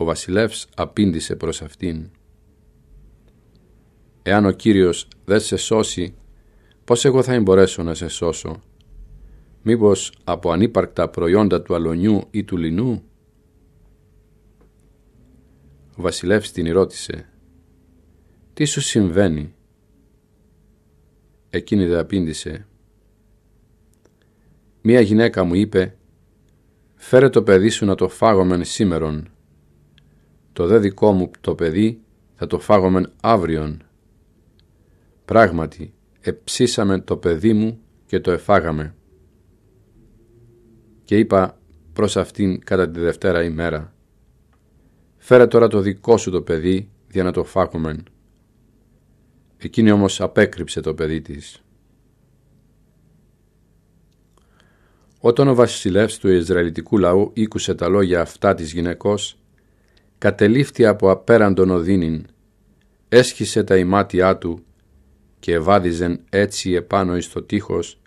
Ο βασιλεύς απήντησε προς αυτήν. «Εάν ο Κύριος δεν σε σώσει, πώς εγώ θα εμπορέσω να σε σώσω. Μήπως από ανύπαρκτα προϊόντα του αλωνιού ή του λινού» Ο βασιλεύς την ρώτησε «Τι σου συμβαίνει» Εκείνη δε απήντησε Μία γυναίκα μου είπε «Φέρε το παιδί σου να το φάγομεν σήμερον το δε δικό μου το παιδί θα το φάγομεν αύριον. Πράγματι, εψίσαμε το παιδί μου και το εφάγαμε. Και είπα προς αυτήν κατά τη Δευτέρα ημέρα, «Φέρε τώρα το δικό σου το παιδί, για να το φάγομεν». Εκείνη όμως απέκρυψε το παιδί της. Όταν ο βασιλεύς του Ισραηλιτικού λαού ήκουσε τα λόγια αυτά της γυναικός, κατελήφθη από απέραντον οδύνην, έσχισε τα ημάτια του και βάδιζεν έτσι επάνω εις το τείχος,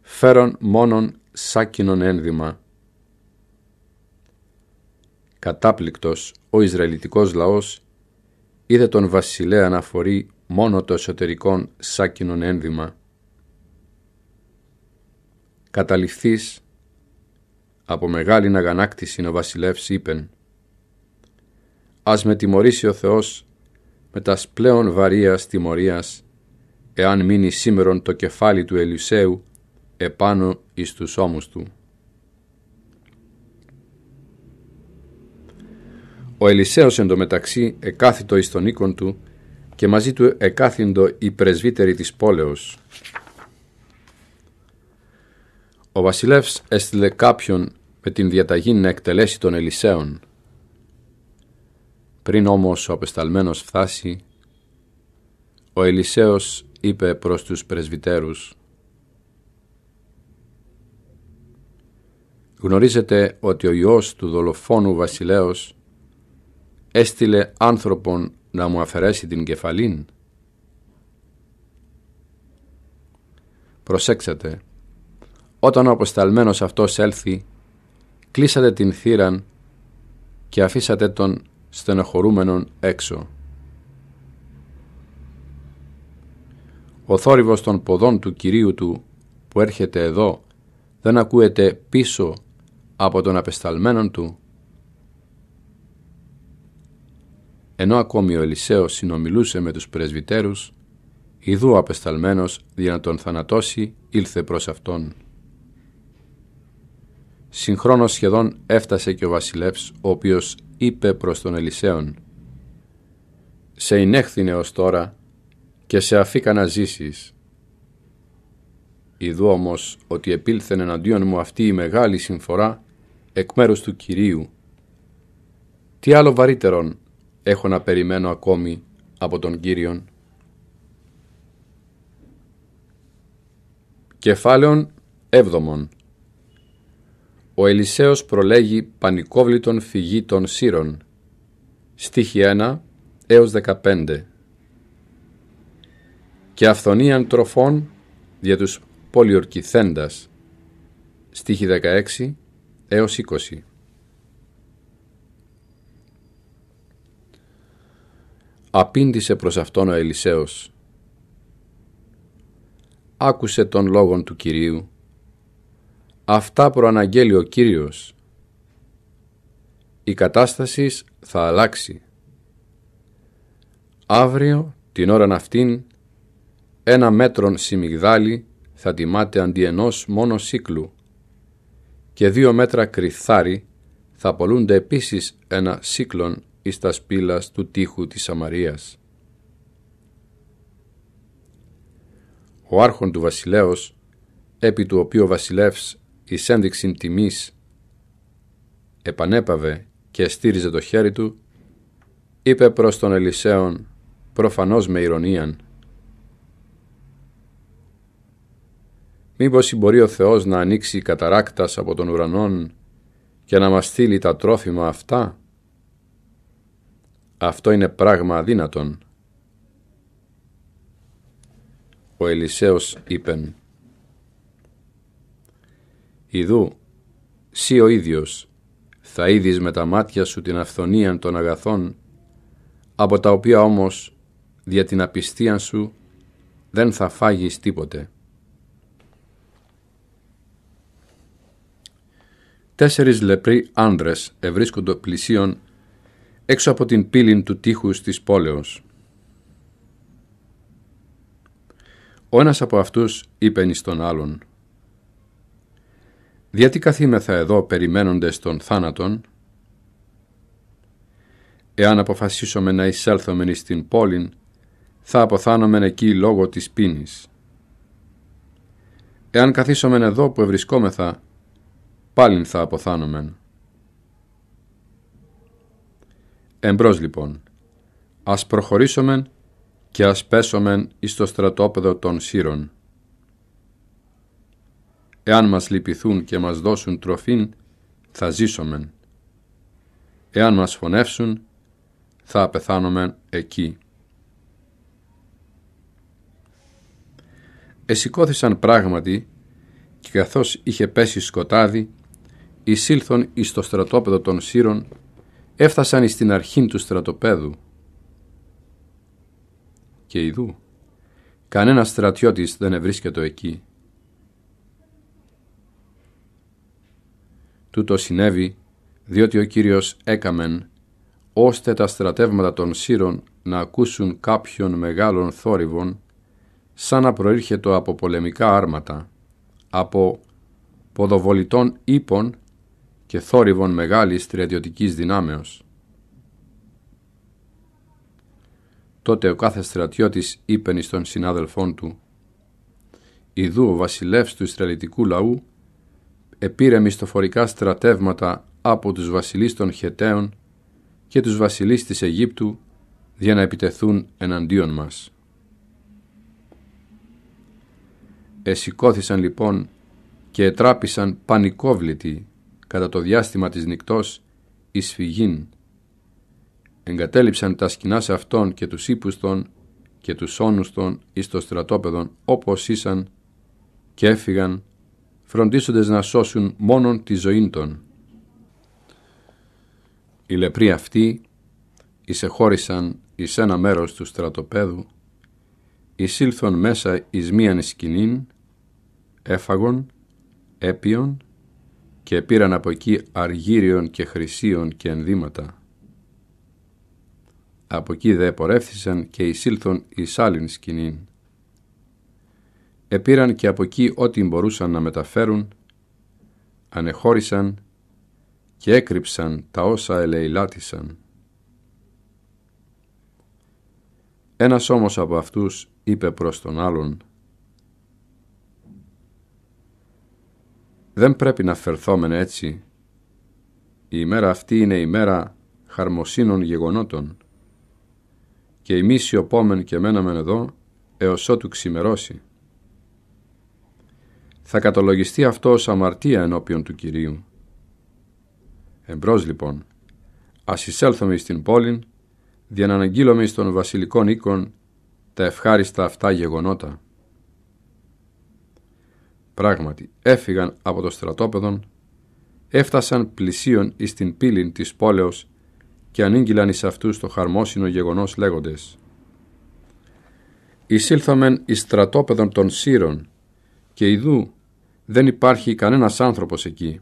φέρον μόνον σάκινον ένδυμα. Κατάπληκτος ο Ισραηλιτικός λαός είδε τον βασιλέα να φορεί μόνο το εσωτερικόν σάκινον ένδυμα. Καταληφθείς από μεγάλη αγανάκτηση ο βασιλεύς είπεν Ας με τιμωρήσει ο Θεός με τας πλέον βαρίας τιμωρίας, εάν μείνει σήμερον το κεφάλι του Ελισέου επάνω εις τους ώμους του. Ο Ελισέος εντωμεταξύ εκάθιτο εις τον οίκον του και μαζί του εκάθιντο η πρεσβύτερη της πόλεως. Ο βασιλεύς έστειλε κάποιον με την διαταγή να εκτελέσει τον Ελισέον. Πριν όμως ο απεσταλμένος φτάσει, ο Ελισέος είπε προς τους πρεσβυτέρους Γνωρίζετε ότι ο Υιός του δολοφόνου βασιλέως έστειλε άνθρωπον να μου αφαιρέσει την κεφαλήν. Προσέξατε, όταν ο αποσταλμένος αυτός έλθει, κλείσατε την θύραν και αφήσατε τον στενοχωρούμενον έξω. Ο θόρυβος των ποδών του Κυρίου του που έρχεται εδώ δεν ακούεται πίσω από τον απεσταλμένον του. Ενώ ακόμη ο Ελισσέος συνομιλούσε με τους πρεσβυτέρους, ιδού απεσταλμένος για να τον θανατώσει ήλθε προς αυτόν. Συγχρόνως σχεδόν έφτασε και ο βασιλεύς, ο οποίος είπε προς τον Ελισέον «Σε ενέχθηνε ως τώρα και σε αφήκα να ζήσεις». Ιδού όμως ότι επήλθεν εναντίον μου αυτή η μεγάλη συμφορά εκ μέρους του Κυρίου. Τι άλλο βαρύτερον έχω να περιμένω ακόμη από τον Κύριον. Κεφάλαιον 7 ο Ελισέος προλέγει πανικόβλητον φυγή των σύρων. Στίχη 1 έως 15 Και αυθονίαν τροφών δια τους πολιορκηθέντας. Στίχη 16 έως 20 Απήντησε προς αυτόν ο Ελισέος. Άκουσε τον λόγον του Κυρίου αυτά προαναγγέλει ο Κύριος. Η κατάσταση θα αλλάξει. Αύριο την ώρα αυτήν ένα μέτρον σιμιγδάλι θα τιμάται αντί ενός μόνο σύκλου και δύο μέτρα κρυθάρι θα πολλούνται επίσης ένα σύκλον εις τα σπήλας του τείχου της Αμαρίας. Ο άρχον του βασιλέως, επί του οποίου ο εις ένδειξη τιμής επανέπαβε και στήριζε το χέρι του, είπε προς τον Ελισέον προφανώς με ηρωνίαν Μήπως μπορεί ο Θεός να ανοίξει καταράκτας από τον ουρανόν και να μας στείλει τα τρόφιμα αυτά. Αυτό είναι πράγμα αδύνατον. Ο Ελισέος είπεν Ιδού, σύ ο ίδιος, θα είδεις με τα μάτια σου την αυθονία των αγαθών, από τα οποία όμως, δια την απιστία σου, δεν θα φάγεις τίποτε. Τέσσερις λεπροί άνδρες ευρίσκονται πλησίον έξω από την πύλη του τείχους της πόλεως. Ο ένας από αυτούς είπε στον άλλον γιατί καθήμεθα εδώ περιμένοντες τον θάνατον, εάν αποφασίσουμε να εισέλθομεν στην πόλη, θα αποθάνομεν εκεί λόγω της πίνης. Εάν καθίσομεν εδώ που ευρισκόμεθα, πάλιν θα αποθάνομεν. Εμπρός λοιπόν, ας προχωρήσομεν και ας πέσομεν εις το στρατόπεδο των σύρων. Εάν μας λυπηθούν και μας δώσουν τροφήν, θα ζήσομεν. Εάν μας φωνεύσουν, θα πεθάνομεν εκεί. Εσηκώθησαν πράγματι και καθώς είχε πέσει σκοτάδι, εισήλθον εις το στρατόπεδο των Σύρων, έφτασαν εις την αρχήν του στρατοπέδου. Και ειδού, κανένας στρατιώτης δεν ευρίσκεται εκεί Τούτο συνέβη διότι ο Κύριος έκαμεν ώστε τα στρατεύματα των Σύρων να ακούσουν κάποιον μεγάλων θόρυβων σαν να το από πολεμικά άρματα, από ποδοβολητών ύπων και θόρυβων μεγάλης στρατιωτικής δυνάμεως. Τότε ο κάθε στρατιώτης είπεν στον συνάδελφόν του «Ιδού ο βασιλεύς του Ισραηλιτικού λαού επήρε μισθοφορικά στρατεύματα από τους βασιλείς των Χεταίων και τους βασιλείς της Αιγύπτου για να επιτεθούν εναντίον μας. Εσηκώθησαν λοιπόν και ετράπησαν πανικόβλητοι κατά το διάστημα της νυκτός ή φυγήν. Εγκατέλειψαν τα σκηνά σε αυτόν και τους ύπους των και τους όνους των εις το στρατόπεδον όπως ήσαν και έφυγαν φροντίσοντες να σώσουν μόνον τη ζωή των. Οι λεπροί αυτοί εισεχώρησαν εις ένα μέρος του στρατοπέδου, εισήλθον μέσα εις μίαν σκηνήν, έφαγον, έπιον και πήραν από εκεί αργύριον και χρυσίον και ενδύματα. Από εκεί δε πορεύθησαν και εισήλθον εις άλλην σκηνήν Επήραν και από εκεί ό,τι μπορούσαν να μεταφέρουν, ανεχώρησαν και έκρυψαν τα όσα ελεηλάτησαν. Ένας όμως από αυτούς είπε προς τον άλλον «Δεν πρέπει να φερθόμενε έτσι. Η ημέρα αυτή είναι η μέρα χαρμοσύνων γεγονότων και εμείς σιωπόμεν και μέναμεν εδώ έως ότου ξημερώσει θα καταλογιστεί αυτό ως αμαρτία ενώπιον του Κυρίου. Εμπρός λοιπόν, ας εισέλθουμε στην πόλη, διαναναγγείλουμε στον βασιλικών οίκων τα ευχάριστα αυτά γεγονότα. Πράγματι, έφυγαν από το στρατόπεδο, έφτασαν πλησίον εις την πύλη της πόλεως και ανήγγυλαν εις αυτούς το χαρμόσυνο γεγονός λέγοντες. Εισήλθαμεν εις στρατόπεδο των Σύρων και ειδού δεν υπάρχει κανένας άνθρωπος εκεί.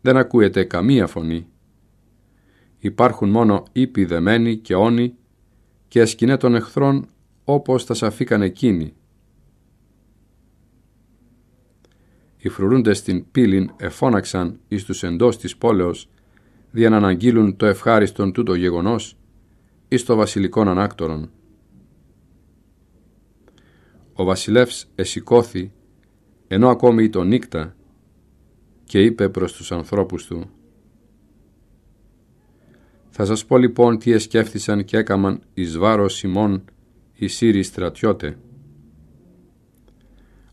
Δεν ακούεται καμία φωνή. Υπάρχουν μόνο ήπιδεμένοι δεμένοι και όνοι και ασκηνέ των εχθρών όπως τα σαφήκαν εκείνοι. Οι φρουρούντες στην πύλην εφώναξαν εις τους εντός της πόλεως δια να αναγγείλουν το ευχάριστον τούτο γεγονός εις το βασιλικόν ανάκτορον. Ο βασιλεύς εσηκώθη ενώ ακόμη ήταν νύκτα και είπε προς τους ανθρώπους του «Θα σας πω λοιπόν τι εσκέφθησαν και έκαμαν εις βάρος ημών οι Σύριοι στρατιώτε.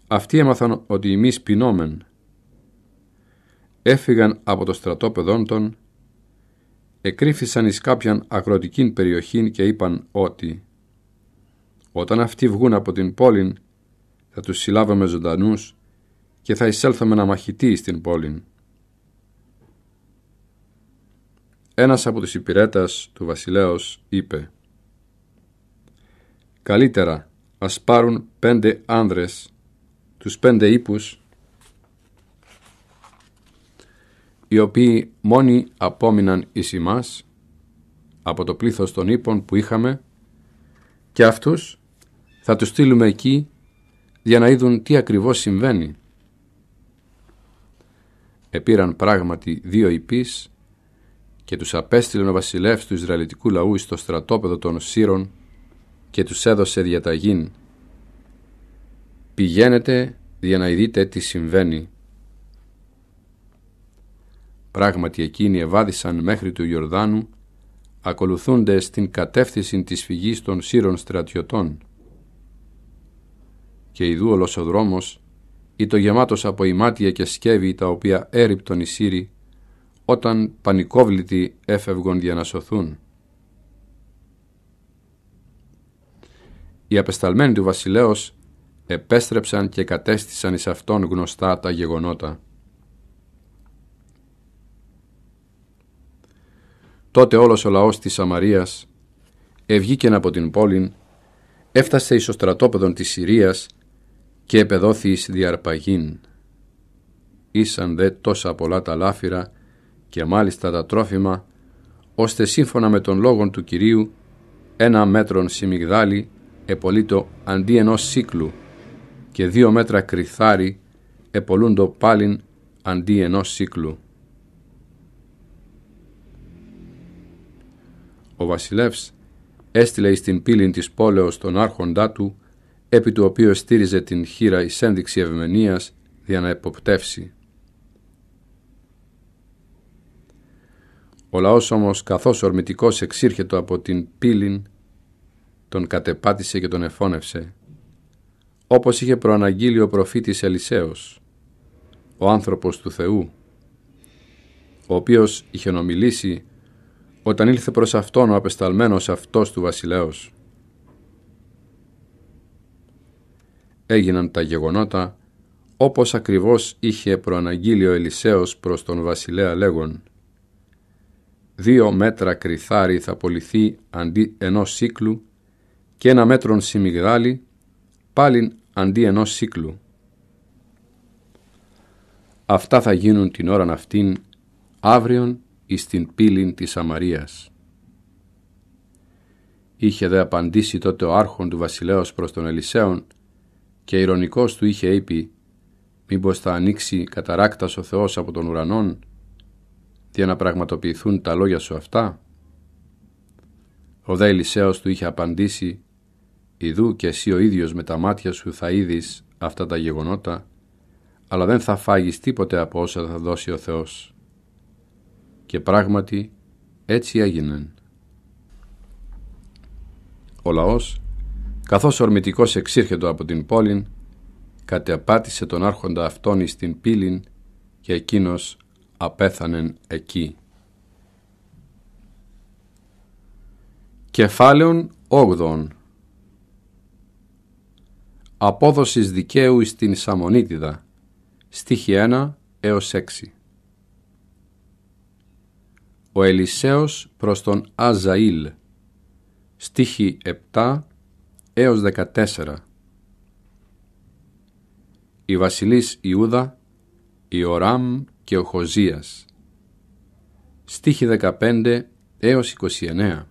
Αυτοί έμαθαν ότι εμείς πεινόμεν. Έφυγαν από το στρατόπεδόν των, εκρύφθησαν εις κάποιαν αγροτική περιοχή και είπαν ότι όταν αυτοί βγουν από την πόλη θα τους συλλάβαμε ζωντανούς και θα εισέλθουμε να μαχητή στην πόλη. Ένας από τους υπηρέτας του βασιλέως είπε «Καλύτερα, ας πάρουν πέντε άνδρες, τους πέντε ύπους, οι οποίοι μόνοι απόμειναν εις εμάς, από το πλήθος των ύπων που είχαμε και αυτούς θα τους στείλουμε εκεί για να είδουν τι ακριβώς συμβαίνει επήραν πράγματι δύο υπείς και τους απέστειλε ο βασιλεύς του Ισραηλιτικού λαού στο στρατόπεδο των Σύρων και τους έδωσε διαταγήν «Πηγαίνετε για να ειδείτε τι συμβαίνει». Πράγματι εκείνοι ευάδισαν μέχρι του Ιορδάνου ακολουθούνται στην κατεύθυνση της φυγής των Σύρων στρατιωτών. Και ιδού ο δρόμος ή το γεμάτος από ημάτια και σκεύη τα οποία έριπτον η συρη όταν πανικόβλητοι έφευγον για να σωθούν. Οι απεσταλμένοι του βασιλέως επέστρεψαν και κατέστησαν εις αυτόν γνωστά τα γεγονότα. Τότε όλος ο λαός της Σαμαρίας ευγήκεν από την πόλη, έφτασε εις το στρατόπεδο της Συρίας και επεδόθης εις διαρπαγήν. Ήσαν δε τόσα πολλά τα λάφυρα και μάλιστα τα τρόφιμα, ώστε σύμφωνα με τον λόγον του Κυρίου, ένα μέτρον σιμιγδάλι επολύτω αντί ενός σύκλου και δύο μέτρα κρυθάρι επολούντο πάλιν αντί ενός σύκλου. Ο βασιλεύς έστειλε στην πύλη της πόλεως τον άρχοντά του επί του οποίου στήριζε την χείρα η ένδειξη ευμενίας για να εποπτεύσει. Ο λαός όμως καθώς ορμητικός εξήρχετο από την πύλη, τον κατεπάτησε και τον εφώνευσε όπως είχε προαναγγείλει ο προφήτης Ελισέος ο άνθρωπος του Θεού ο οποίος είχε νομιλήσει όταν ήλθε προς αυτόν ο απεσταλμένος αυτός του βασιλέως. έγιναν τα γεγονότα όπως ακριβώς είχε προαναγγείλει ο Ελισέος προς τον βασιλέα λέγον «Δύο μέτρα κριθάρι θα πολιθεί αντί ενός σύκλου και ένα μέτρον σιμιγδάλι πάλιν αντί ενός σύκλου». Αυτά θα γίνουν την ώρα αυτήν αύριον εις την πύλην της Αμαρίας. Είχε δε απαντήσει τότε ο άρχον του βασιλέως προς τον Ελισέον και ηρωνικός του είχε είπε «Μήπως θα ανοίξει καταράκτας ο Θεός από τον ουρανόν, για να πραγματοποιηθούν τα λόγια σου αυτά» Ο δε του είχε απαντήσει «Ιδού και εσύ ο ίδιος με τα μάτια σου θα είδεις αυτά τα γεγονότα, αλλά δεν θα φάγεις τίποτε από όσα θα δώσει ο Θεός». Και πράγματι έτσι έγιναν. Ο λαός Καθώς ορμητικός εξήρχεται από την πόλη, κατεπάτησε τον άρχοντα αυτόν εις την και εκείνος απέθανεν εκεί. Κεφάλαιον 8 Απόδοσης δικαίου εις την Σαμονίτιδα Στίχη 1 έως 6 Ο Ελισσέος προς τον Αζαήλ Στίχη 7 έως 14 Η βασιλής Ιούδα, η Οράμ και ο Χωζίας Στίχη 15 έως 29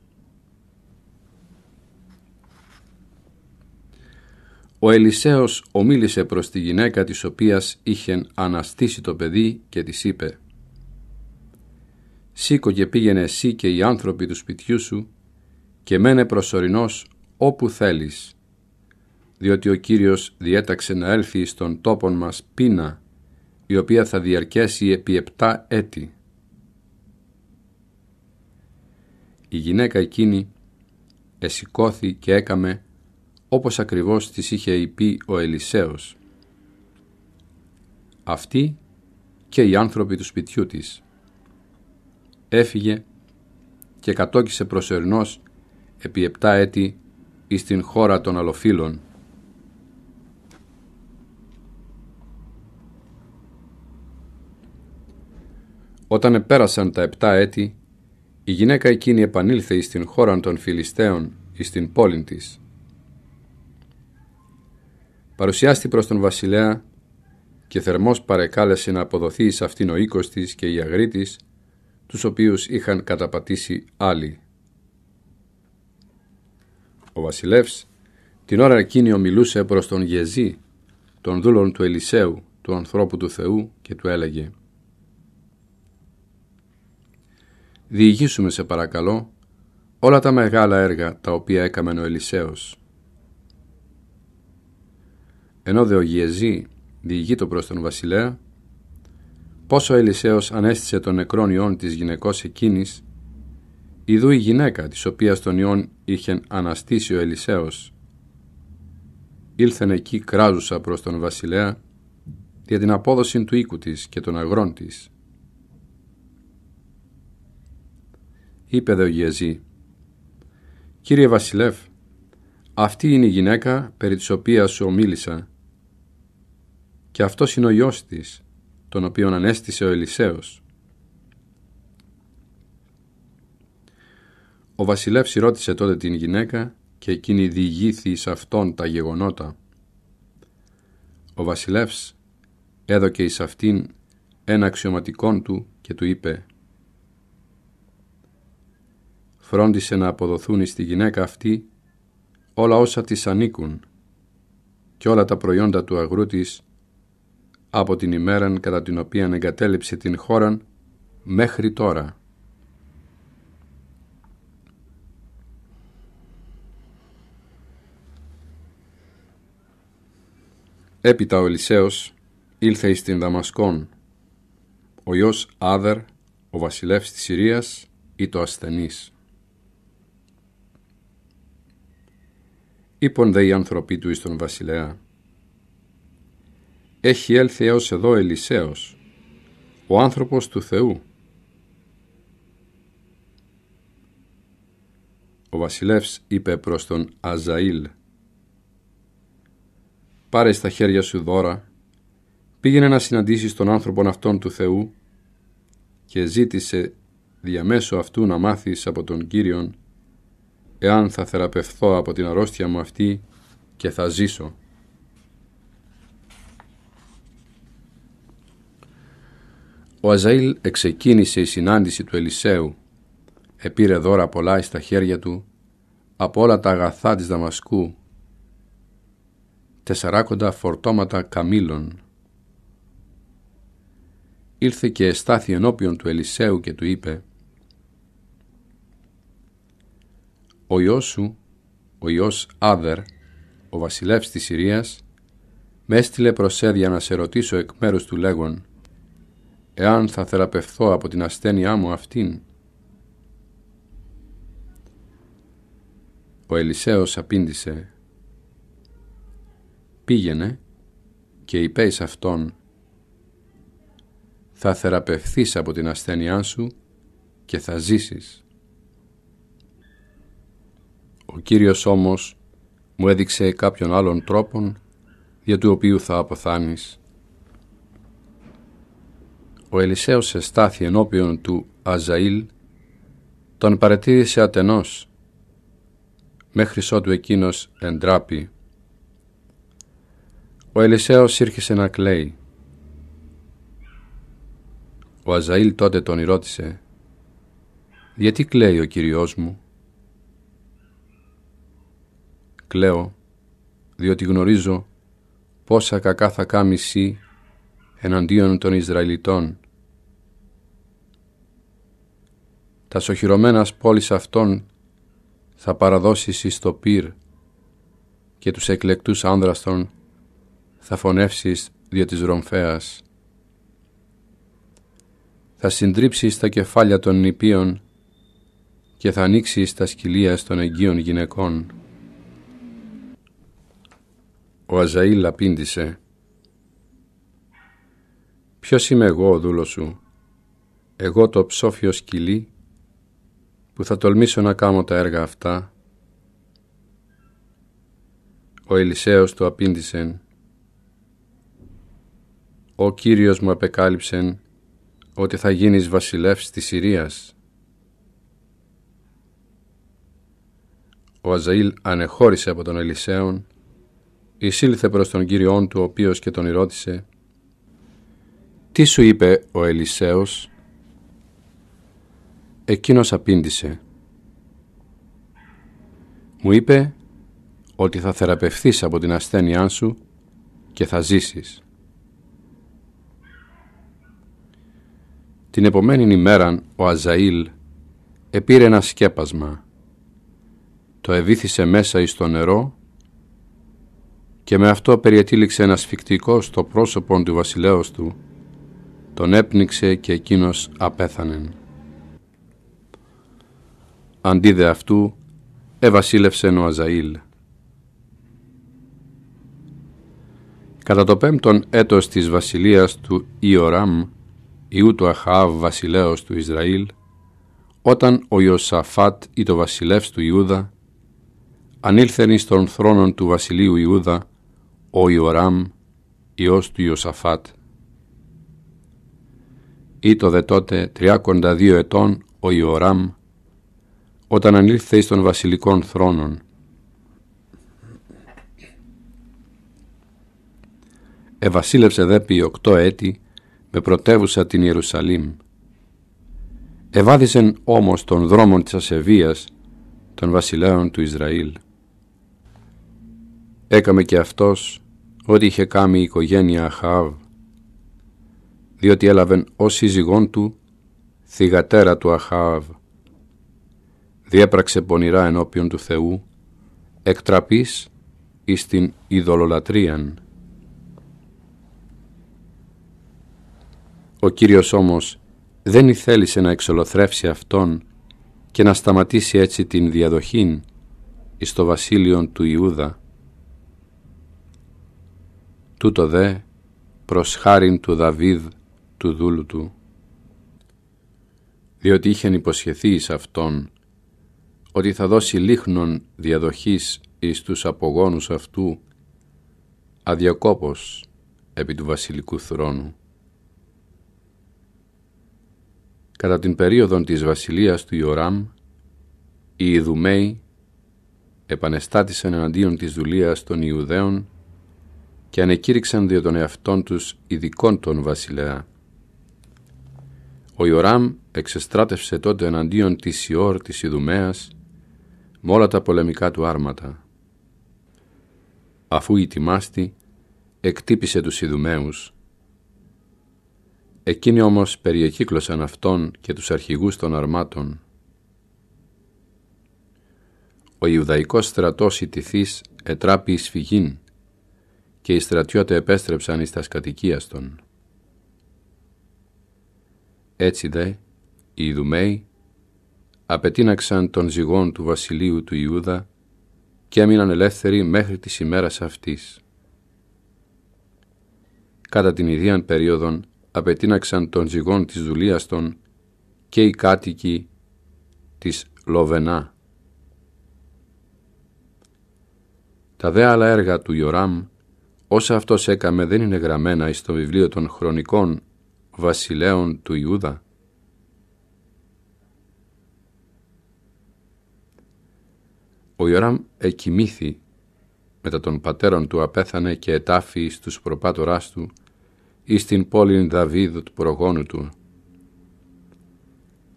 Ο Ελισσέος ομίλησε προς τη γυναίκα της οποίας είχε αναστήσει το παιδί και της είπε «Σήκω και πήγαινε εσύ και οι άνθρωποι του σπιτιού σου και μένε προσωρινός όπου θέλεις, διότι ο Κύριος διέταξε να έλθει στον τόπο μας πείνα, η οποία θα διαρκέσει επί επτά έτη. Η γυναίκα εκείνη εσηκώθη και έκαμε όπως ακριβώς της είχε υπεί ο Ελισέος. Αυτή και οι άνθρωποι του σπιτιού της. Έφυγε και κατόκισε προσερνός επί επτά έτη εις την χώρα των αλοφύλων. Όταν επέρασαν τα επτά έτη, η γυναίκα εκείνη επανήλθε εις την χώρα των Φιλιστέων, εις την πόλη της. Παρουσιάστη προς τον βασιλέα και θερμός παρεκάλεσε να αποδοθεί σε αυτήν ο οίκος της και η αγρίτης, τους οποίους είχαν καταπατήσει άλλοι. Ο βασιλεύς την ώρα εκείνη ομιλούσε προς τον Γεζή, τον δούλον του Ελισέου, του ανθρώπου του Θεού και του έλεγε «Διηγήσουμε σε παρακαλώ όλα τα μεγάλα έργα τα οποία έκαμε ο Ελισέος». Ενώ δε ο Γεζή το προς τον βασιλέα, πόσο ο Ελισέος ανέστησε τον νεκρόν ιών της γυναικός εκείνης Ιδού η γυναίκα της οποίας τον ιών είχε αναστήσει ο Ελισέος ήλθεν εκεί κράζουσα προς τον βασιλέα για την απόδοση του οίκου της και των αγρών της. Είπε δε ο Γεζή, «Κύριε βασιλεύ, αυτή είναι η γυναίκα περί της οποίας σου ομίλησα και αυτός είναι ο γιος της, τον οποίον ανέστησε ο Ελισέος. Ο βασιλεύς ρώτησε τότε την γυναίκα και εκείνη διηγήθη σε αυτόν τα γεγονότα. Ο βασιλεύς έδωκε εις αυτήν ένα αξιωματικόν του και του είπε «Φρόντισε να αποδοθούν στη γυναίκα αυτή όλα όσα της ανήκουν και όλα τα προϊόντα του αγρού της από την ημέραν κατά την οποία εγκατέλειψε την χώρα μέχρι τώρα». Έπειτα ο Ελισέος ήλθε εις την Δαμασκόν. Ο γιος Άδερ, ο βασιλεύς της Συρίας, ή το ασθενής. Ήπον δε οι άνθρωποι του εις τον βασιλέα. Έχει έλθει έως εδώ Ελισέος, ο άνθρωπος του Θεού. Ο βασιλεύς είπε προς τον Αζαήλ, πάρε στα χέρια σου δώρα, πήγαινε να συναντήσεις τον άνθρωπον αυτόν του Θεού και ζήτησε διαμέσου αυτού να μάθεις από τον Κύριον εάν θα θεραπευθώ από την αρρώστια μου αυτή και θα ζήσω. Ο Αζαήλ εξεκίνησε η συνάντηση του Ελισέου, επήρε δώρα πολλά στα χέρια του από όλα τα αγαθά της Δαμασκού τεσσαράκοντα φορτώματα καμήλων. Ήρθε και εστάθη ενώπιον του Ελισέου και του είπε «Ο Υιός σου, ο Υιός Άδερ, ο βασιλεύς της Συρίας, με έστειλε προσέδια να σε ρωτήσω εκ μέρους του λέγον εάν θα θεραπευθώ από την ασθένειά μου αυτήν». Ο Ελισέος απήντησε πήγαινε και σε αυτόν θα θεραπευθείς από την ασθένειά σου και θα ζήσεις. Ο Κύριος όμως μου έδειξε κάποιον άλλον τρόπον για του οποίου θα αποθάνεις. Ο Ελισέος στάθη ενώπιον του Αζαήλ, τον παρατήρησε ατενός, μέχρι ότου εκείνος εντράπη ο Ελισσέος ήρχισε να κλαίει. Ο Αζαήλ τότε τον ρώτησε «Γιατί κλαίει ο Κυριός μου» «Κλαίω, διότι γνωρίζω πόσα κακά θα εσύ εναντίον των Ισραηλιτών. Τα σοχυρωμένα πόλης αυτών θα παραδώσεις εις το πυρ και τους εκλεκτούς άνδραστών θα φωνεύσεις δια της Ρομφέας. Θα συντρίψεις τα κεφάλια των νηπίων και θα ανοίξεις τα σκυλία των εγγύων γυναικών. Ο Αζαήλ απήντησε «Ποιος είμαι εγώ ο δούλος σου, εγώ το ψόφιο σκυλί που θα τολμήσω να κάνω τα έργα αυτά». Ο Ελισέος του απήντησεν «Ο Κύριος μου επεκάλυψεν ότι θα γίνεις βασιλεύς της Συρίας». Ο Αζαήλ ανεχώρησε από τον Ελισέον, εισήλθε προς τον Κύριόν του, ο οποίος και τον ρώτησε «Τι σου είπε ο Ελισέος» Εκείνος απήντησε «Μου είπε ότι θα θεραπευθείς από την ασθένειά σου και θα ζήσεις». Την επομένη ημέρα ο Αζαήλ επήρε ένα σκέπασμα, το εβήθησε μέσα εις το νερό και με αυτό περιετήληξε ένας σφικτικό στο πρόσωπο του βασιλέως του, τον έπνιξε και εκείνος απέθανεν. Αντί δε αυτού, εβασίλευσε ο Αζαήλ. Κατά το πέμπτον έτος της βασιλείας του Ιωράμ, ιού του Αχάβ βασιλέως του Ισραήλ, όταν ο Ιωσαφάτ ή το βασιλεύς του Ιούδα, ανήλθεν εις των θρόνων του βασιλείου Ιούδα, ο Ιωράμ, ιός του Ιωσαφάτ. Ήτο δε τότε τριάκοντα δύο ετών ο Ιωράμ, όταν ανήλθε εις των βασιλικών θρόνων. Εβασίλευσε δε ποιοκτώ οκτώ έτη, με πρωτεύουσα την Ιερουσαλήμ. Εβάδισεν όμως των δρόμων της ασεβίας των βασιλέων του Ισραήλ. Έκαμε και αυτός ό,τι είχε κάνει η οικογένεια Αχάβ, διότι έλαβεν ως σύζυγόν του θυγατέρα του Αχάβ. Διέπραξε πονηρά ενώπιον του Θεού, εκτραπής εις την ειδωλολατρίαν. Ο Κύριος όμως δεν ηθέλησε να εξολοθρεύσει αυτόν και να σταματήσει έτσι την διαδοχήν εις το βασίλειον του Ιούδα. Τούτο δε προς χάριν του Δαβίδ του δούλου του. Διότι είχεν υποσχεθεί εις αυτόν ότι θα δώσει λίχνον διαδοχής εις τους απογόνους αυτού αδιακόπως επί του βασιλικού θρόνου. Κατά την περίοδο της βασιλείας του Ιωράμ, οι Ιδουμαίοι επανεστάτησαν εναντίον της δουλείας των Ιουδαίων και ανεκήρυξαν δια των εαυτών τους ειδικών των βασιλέα. Ο Ιωράμ εξεστράτευσε τότε εναντίον της Ιόρ της Ιδουμαίας με όλα τα πολεμικά του άρματα. Αφού η τιμάστη, εκτύπησε τους Ιδουμαίους Εκείνοι όμως περιεκύκλωσαν αυτόν και τους αρχηγούς των αρμάτων. Ο Ιουδαϊκός στρατός ητηθείς ετράπη εις φυγήν και οι στρατιώτες επέστρεψαν εις τας σκατοικία των. Έτσι δε, οι Ιδουμαίοι απετίναξαν τον ζυγών του βασιλείου του Ιούδα και έμειναν ελεύθεροι μέχρι της ημέρας αυτής. Κατά την ιδίαν περίοδον απετίναξαν των ζυγόν της δουλείας των και οι κάτοικοι της Λοβενά. Τα δε άλλα έργα του Ιωράμ, όσα αυτός έκαμε δεν είναι γραμμένα εις το βιβλίο των χρονικών βασιλέων του Ιούδα. Ο Ιωράμ εκοιμήθη μετά τον πατέρων του απέθανε και ετάφη στους προπάτοράς του εις την πόλη Δαβίδου του προγόνου του.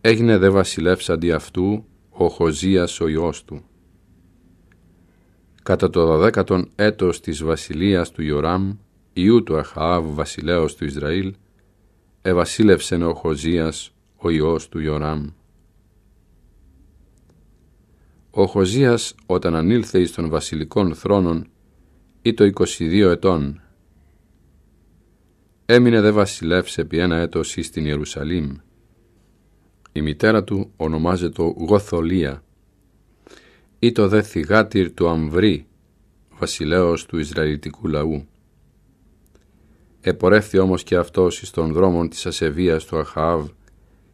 Έγινε δε βασιλεύς αντί αυτού ο Χωζίας ο Υιός του. Κατά το δωδέκατον έτος της βασιλείας του Ιωράμ, ιού του Αχαάβ βασιλέως του Ισραήλ, εβασίλευσεν ο Χωζίας ο Υιός του Ιωράμ. Ο Χωζίας όταν ανήλθε εις των βασιλικών θρόνων, ή το 22 ετών, Έμεινε δε βασιλεύς επί ένα έτος εις την Ιερουσαλήμ. Η μητέρα του ονομάζεται Γοθολία ή το δε θυγάτηρ του Αμβρή, βασιλέως του Ισραηλιτικού λαού. Επορεύθη όμως και αυτός εις των δρόμων της ασεβίας του Αχαάβ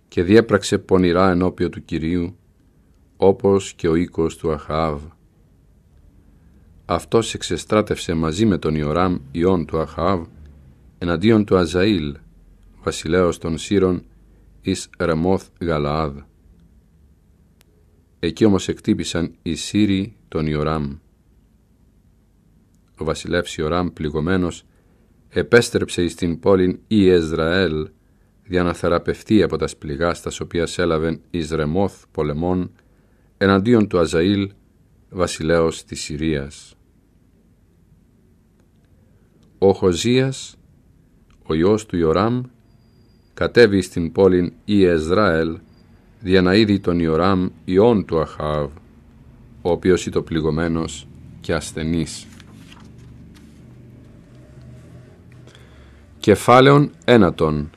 και διέπραξε πονηρά ενώπιο του Κυρίου, όπως και ο οίκος του Αχαάβ. Αυτός εξεστράτευσε μαζί με τον Ιωράμ ιών του Αχαάβ εναντίον του Αζαήλ, βασιλέως των Σύρων, εις Ρεμόθ Γαλαάδ. Εκεί όμως εκτύπησαν οι Σύροι τον Ιωράμ. Ο βασιλεύς Ιωράμ πληγωμένος επέστρεψε εις την πόλη Ιεσραέλ, για να θεραπευτεί από τα σπληγά στα οποία έλαβεν εις Ρεμόθ πολεμών εναντίον του Αζαήλ, βασιλέως της Συρίας. Ο Χωζίας ο γιος του Ιωράμ, κατέβη στην πόλη Ιεσράελ δια να είδει τον Ιωράμ ιών του Αχάβ, ο οποίος ήταν πληγωμένος και ασθενής. Κεφάλαιον ένατον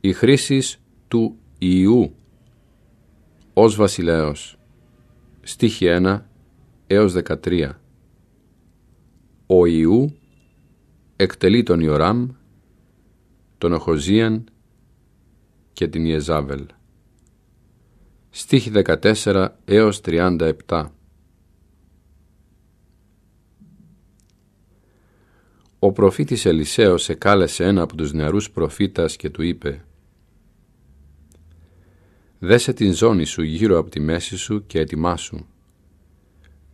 Η χρήση του Ιού ως βασιλέος Στίχη 1 έως 13 Ο Ιού εκτελεί τον Ιωράμ, τον Οχοζίαν και την Ιεζάβελ. Στίχη 14 έως 37 Ο προφήτης Ελισέος εκάλεσε ένα από τους νεαρούς προφήτας και του είπε «Δέσε την ζώνη σου γύρω από τη μέση σου και ετοιμάσου.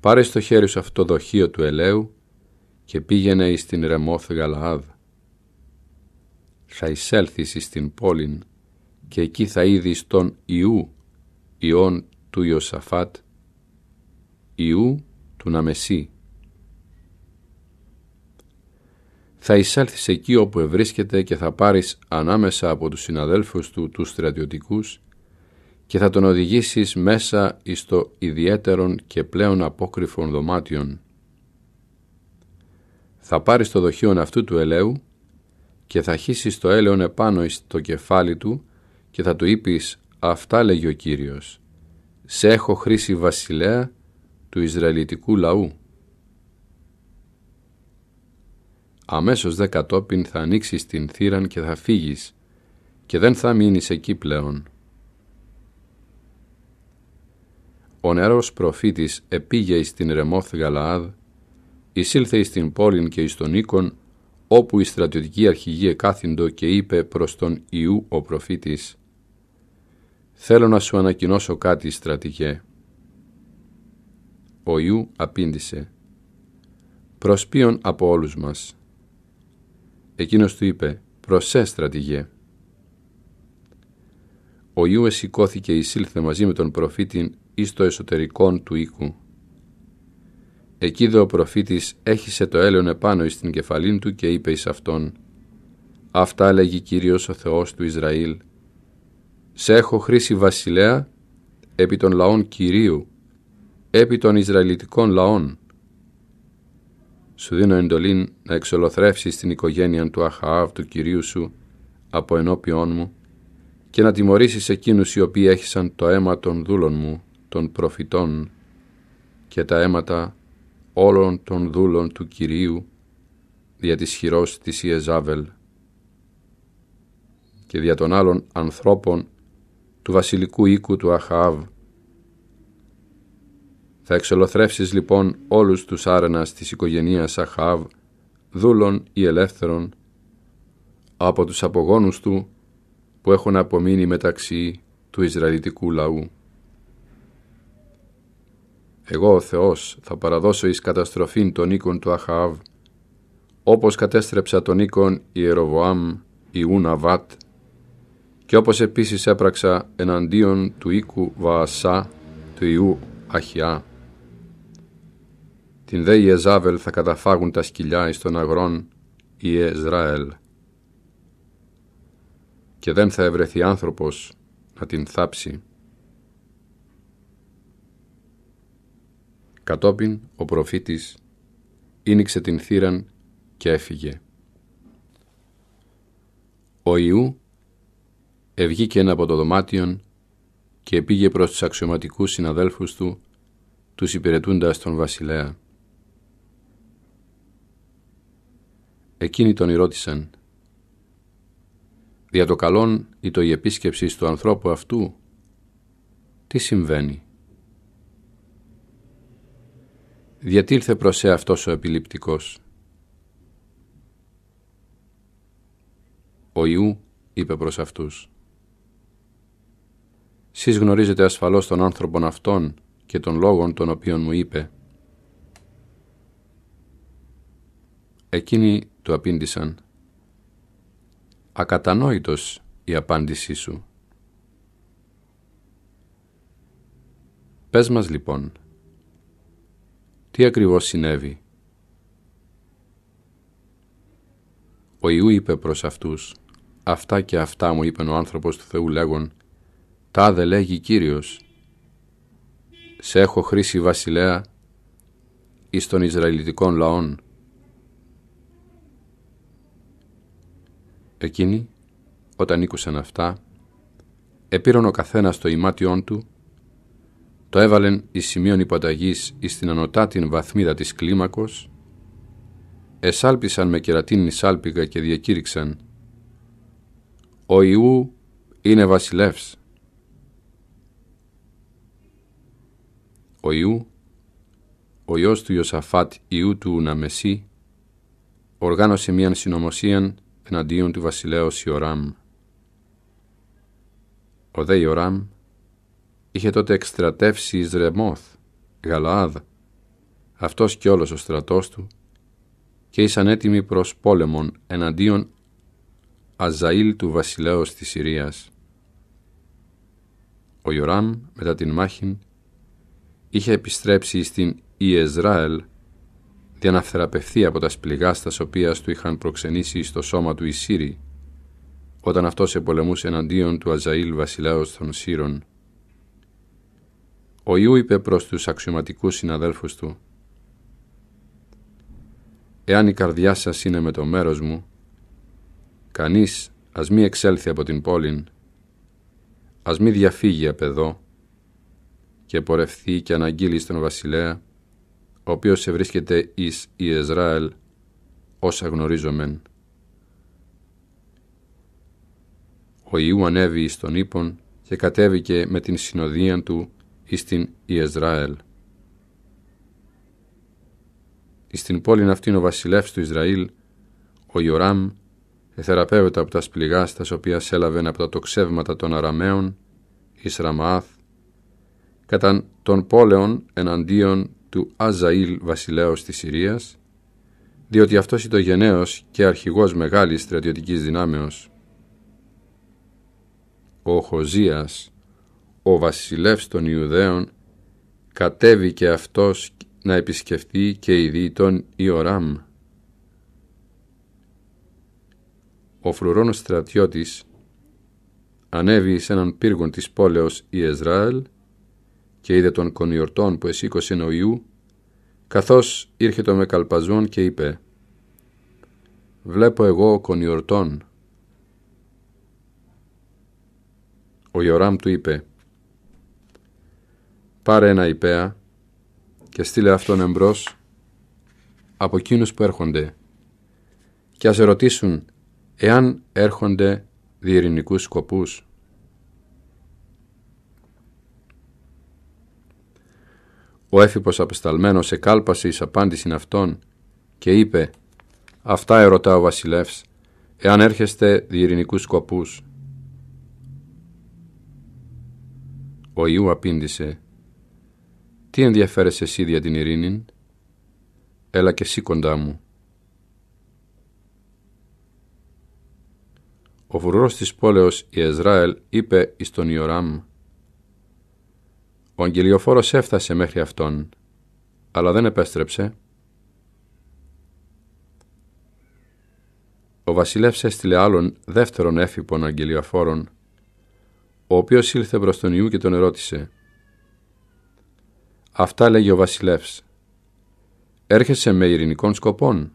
Πάρε στο χέρι σου αυτό δοχείο του ελαίου και πήγαινε εις την Ρεμόθ Γαλαάδ. Θα εισέλθεις εις την πόλην και εκεί θα είδεις τον Ιού, Ιών του Ιωσαφάτ, Ιού του Ναμεσί. Θα εισέλθεις εκεί όπου ευρίσκεται και θα πάρεις ανάμεσα από τους συναδέλφους του τους στρατιωτικούς και θα τον οδηγήσεις μέσα εις το ιδιαίτερον και πλέον απόκριφων δωμάτιον θα πάρεις το δοχείο αυτού του ελαίου και θα χύσεις το έλαιον επάνω εις το κεφάλι του και θα του είπεις «Αυτά λέγει ο Κύριος, σε έχω χρήσει βασιλέα του Ισραηλιτικού λαού». Αμέσως δε κατόπιν θα ανοίξεις την θύραν και θα φύγεις και δεν θα μείνεις εκεί πλέον. Ο νερός προφήτης επήγε εις την Ρεμόθ Γαλαάδ εισήλθε εις την πόλην και εις τον οίκον, όπου η στρατιωτική αρχηγή εκάθυντο και είπε προς τον Ιού ο προφήτης «Θέλω να σου ανακοινώσω κάτι, στρατηγέ». Ο Ιού απήντησε «Προς ποιον από όλους μας». Εκείνος του είπε «Προσέ, στρατηγέ». Ο Ιού εσηκώθηκε εισήλθε μαζί με τον προφήτην εις το εσωτερικόν του οίκου Εκεί δε ο προφήτης έχισε το έλεον επάνω εις την κεφαλήν του και είπε εις αυτόν «Αυτά λέγει Κύριος ο Θεός του Ισραήλ. Σε έχω χρήση βασιλέα επί των λαών Κυρίου, επί των Ισραηλιτικών λαών. Σου δίνω εντολήν να εξολοθρεύσεις την οικογένεια του Αχαάβ του Κυρίου σου από ενώπιόν μου και να τιμωρήσεις εκείνους οι οποίοι έχησαν το αίμα των δούλων μου, των προφητών και τα αίματα όλων των δούλων του Κυρίου δια της χειρός της Ιεζάβελ και δια των άλλων ανθρώπων του βασιλικού οίκου του Αχάβ. Θα εξολοθρεύσεις λοιπόν όλους τους άρενας της οικογενείας Αχάβ, δούλων ή ελεύθερων, από τους απογόνους του που έχουν απομείνει μεταξύ του Ισραηλιτικού λαού εγώ ο Θεός θα παραδώσω εις καταστροφήν τον οίκον του Αχαάβ, όπως κατέστρεψα τον οίκον Ιεροβοάμ Ιούν Αβάτ και όπως επίσης έπραξα εναντίον του οίκου Βαασά του Ιού Αχιά. Την δε Ιεζάβελ θα καταφάγουν τα σκυλιά εις των αγρών Ιεζραέλ και δεν θα ευρεθεί άνθρωπος να την θάψει. Κατόπιν ο προφήτης ίνιξε την θύραν και έφυγε. Ο Ιού ευγήκε ένα από το δωμάτιον και πήγε προς τους αξιωματικούς συναδέλφους του, τους υπηρετούντας τον βασιλέα. Εκείνοι τον ρώτησαν «Δια το καλόν ή το η επίσκεψη του ανθρώπου αυτού, τι συμβαίνει» διατήλθε προς αυτός ο επιληπτικός. Ο Ιού είπε προς αυτούς «Σεις γνωρίζετε ασφαλώς τον άνθρωπον αυτόν και τον λόγον τον οποίον μου είπε». Εκείνοι του απήντησαν «Ακατανόητος η απάντησή σου». Πες μας λοιπόν, τι ακριβώς συνέβη. Ο Ιού είπε προς αυτούς, «Αυτά και αυτά μου είπε ο άνθρωπος του Θεού λέγον, δε λέγει Κύριος, σε έχω χρήση βασιλέα εις των Ισραηλιτικών λαών». Εκείνοι, όταν ήκουσαν αυτά, επήρων ο καθένας το ημάτιόν του το έβαλεν η σημείων υποταγής εις την βαθμίδα της κλίμακος, εσάλπισαν με κερατίνη σάλπιγα και διακήρυξαν «Ο Ιού είναι βασιλεύς». Ο Ιού, ο Υιός του Ιωσαφάτ Ιού του Ναμεσί, οργάνωσε μίαν συνωμοσίαν εναντίον του βασιλέως Ιωράμ. Ο δε Ιωράμ είχε τότε εκστρατεύσει εις Γαλαάδ, αυτός και όλος ο στρατός του, και ήσαν έτοιμοι προς πόλεμον εναντίον Αζαήλ του βασιλέως της Συρίας. Ο Ιωράμ μετά την μάχη είχε επιστρέψει στην Ιεζραήλ για να θεραπευθεί από τα σπληγά στα οποία του είχαν προξενήσει στο σώμα του οι Σύριοι, όταν αυτός επολεμούσε εναντίον του Αζαήλ βασιλέως των Σύρων. Ο Ιού είπε προς τους αξιωματικούς συναδέλφους του «Εάν η καρδιά σας είναι με το μέρος μου, κανείς ας μη εξέλθει από την πόλη, ας μη διαφύγει απ' εδώ και πορευθεί και αναγγείλει στον βασιλέα, ο οποίος βρίσκεται εις Ιεζραήλ όσα γνωρίζομεν. Ο Ιού ανέβη στον ύπον και κατέβηκε με την συνοδεία του στην Ιεζραήλ. την πόλη αυτήν ο βασιλεύς του Ισραήλ, ο Ιωράμ, εθεραπεύεται από τα τας στα οποία σέλαβεν από τα τοξεύματα των Αραμαίων, εις Ραμαάθ, κατά των πόλεων εναντίον του Αζαήλ βασιλέως της Συρίας, διότι αυτός ήταν γενναίος και αρχηγός μεγάλης στρατιωτικής δυνάμεως. Ο Χωζίας, ο βασιλεύς των Ιουδαίων κατέβηκε αυτός να επισκεφτεί και η τον Ιωράμ. Ο φρουρώνος στρατιώτης ανέβη σε έναν πύργον της πόλεως Ιεζραήλ και είδε τον κονιορτών που εσήκωσε Ιού, καθώς ήρχε το με καλπαζόν και είπε «Βλέπω εγώ κονιορτών». Ο Ιωράμ του είπε πάρε ένα υπέα και στείλε αυτόν εμπρός από εκείνους που έρχονται και ας ερωτήσουν εάν έρχονται διερηνικούς σκοπούς. Ο έφυπος απεσταλμένος εκάλπασε εις απάντησην αυτών και είπε «Αυτά ερωτά ο βασιλεύς, εάν έρχεστε διερηνικούς σκοπούς». Ο Ιού απήντησε τι ενδιαφέρεσαι εσύ για την ειρήνη, έλα και εσύ κοντά μου. Ο φρουρός της πόλεως Ιεσράελ είπε εις τον Ιωράμ «Ο αγγελιοφόρος έφτασε μέχρι αυτόν, αλλά δεν επέστρεψε». Ο βασιλεύς έστειλε άλλον δεύτερον έφυπον αγγελιοφόρον, ο οποίος ήλθε προς τον Ιού και τον ερώτησε Αυτά λέγει ο βασιλεύς. Έρχεσαι με ειρηνικών σκοπών.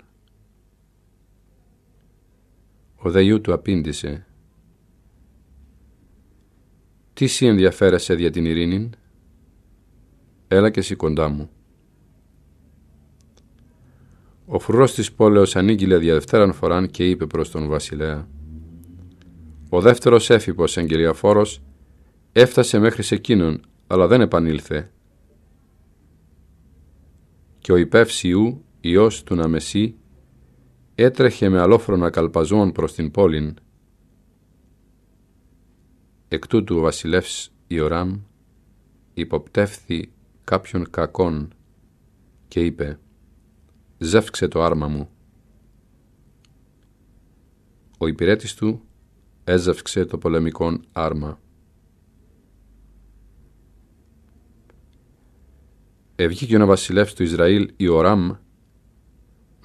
Ο Δειού του απήντησε. Τι σύ ενδιαφέρεσαι για την ειρήνη. Έλα και σύ κοντά μου. Ο φρουρός της πόλεως ανήγγειλε δευτεράν φοράν και είπε προς τον βασιλέα «Ο δεύτερος έφυπος εγγελιαφόρος έφτασε μέχρι σε εκείνον, αλλά δεν επανήλθε και ο υπεύσιου Υιός του Ναμεσί έτρεχε με αλόφρονα καλπαζών προς την πόλην. Εκ τούτου ο βασιλεύς Ιωράμ υποπτεύθη κάποιον κακόν και είπε «Ζεύξε το άρμα μου». Ο υπηρέτης του έζευξε το πολεμικόν άρμα. Ευγήκε ο βασιλεύς του Ισραήλ Ιωράμ,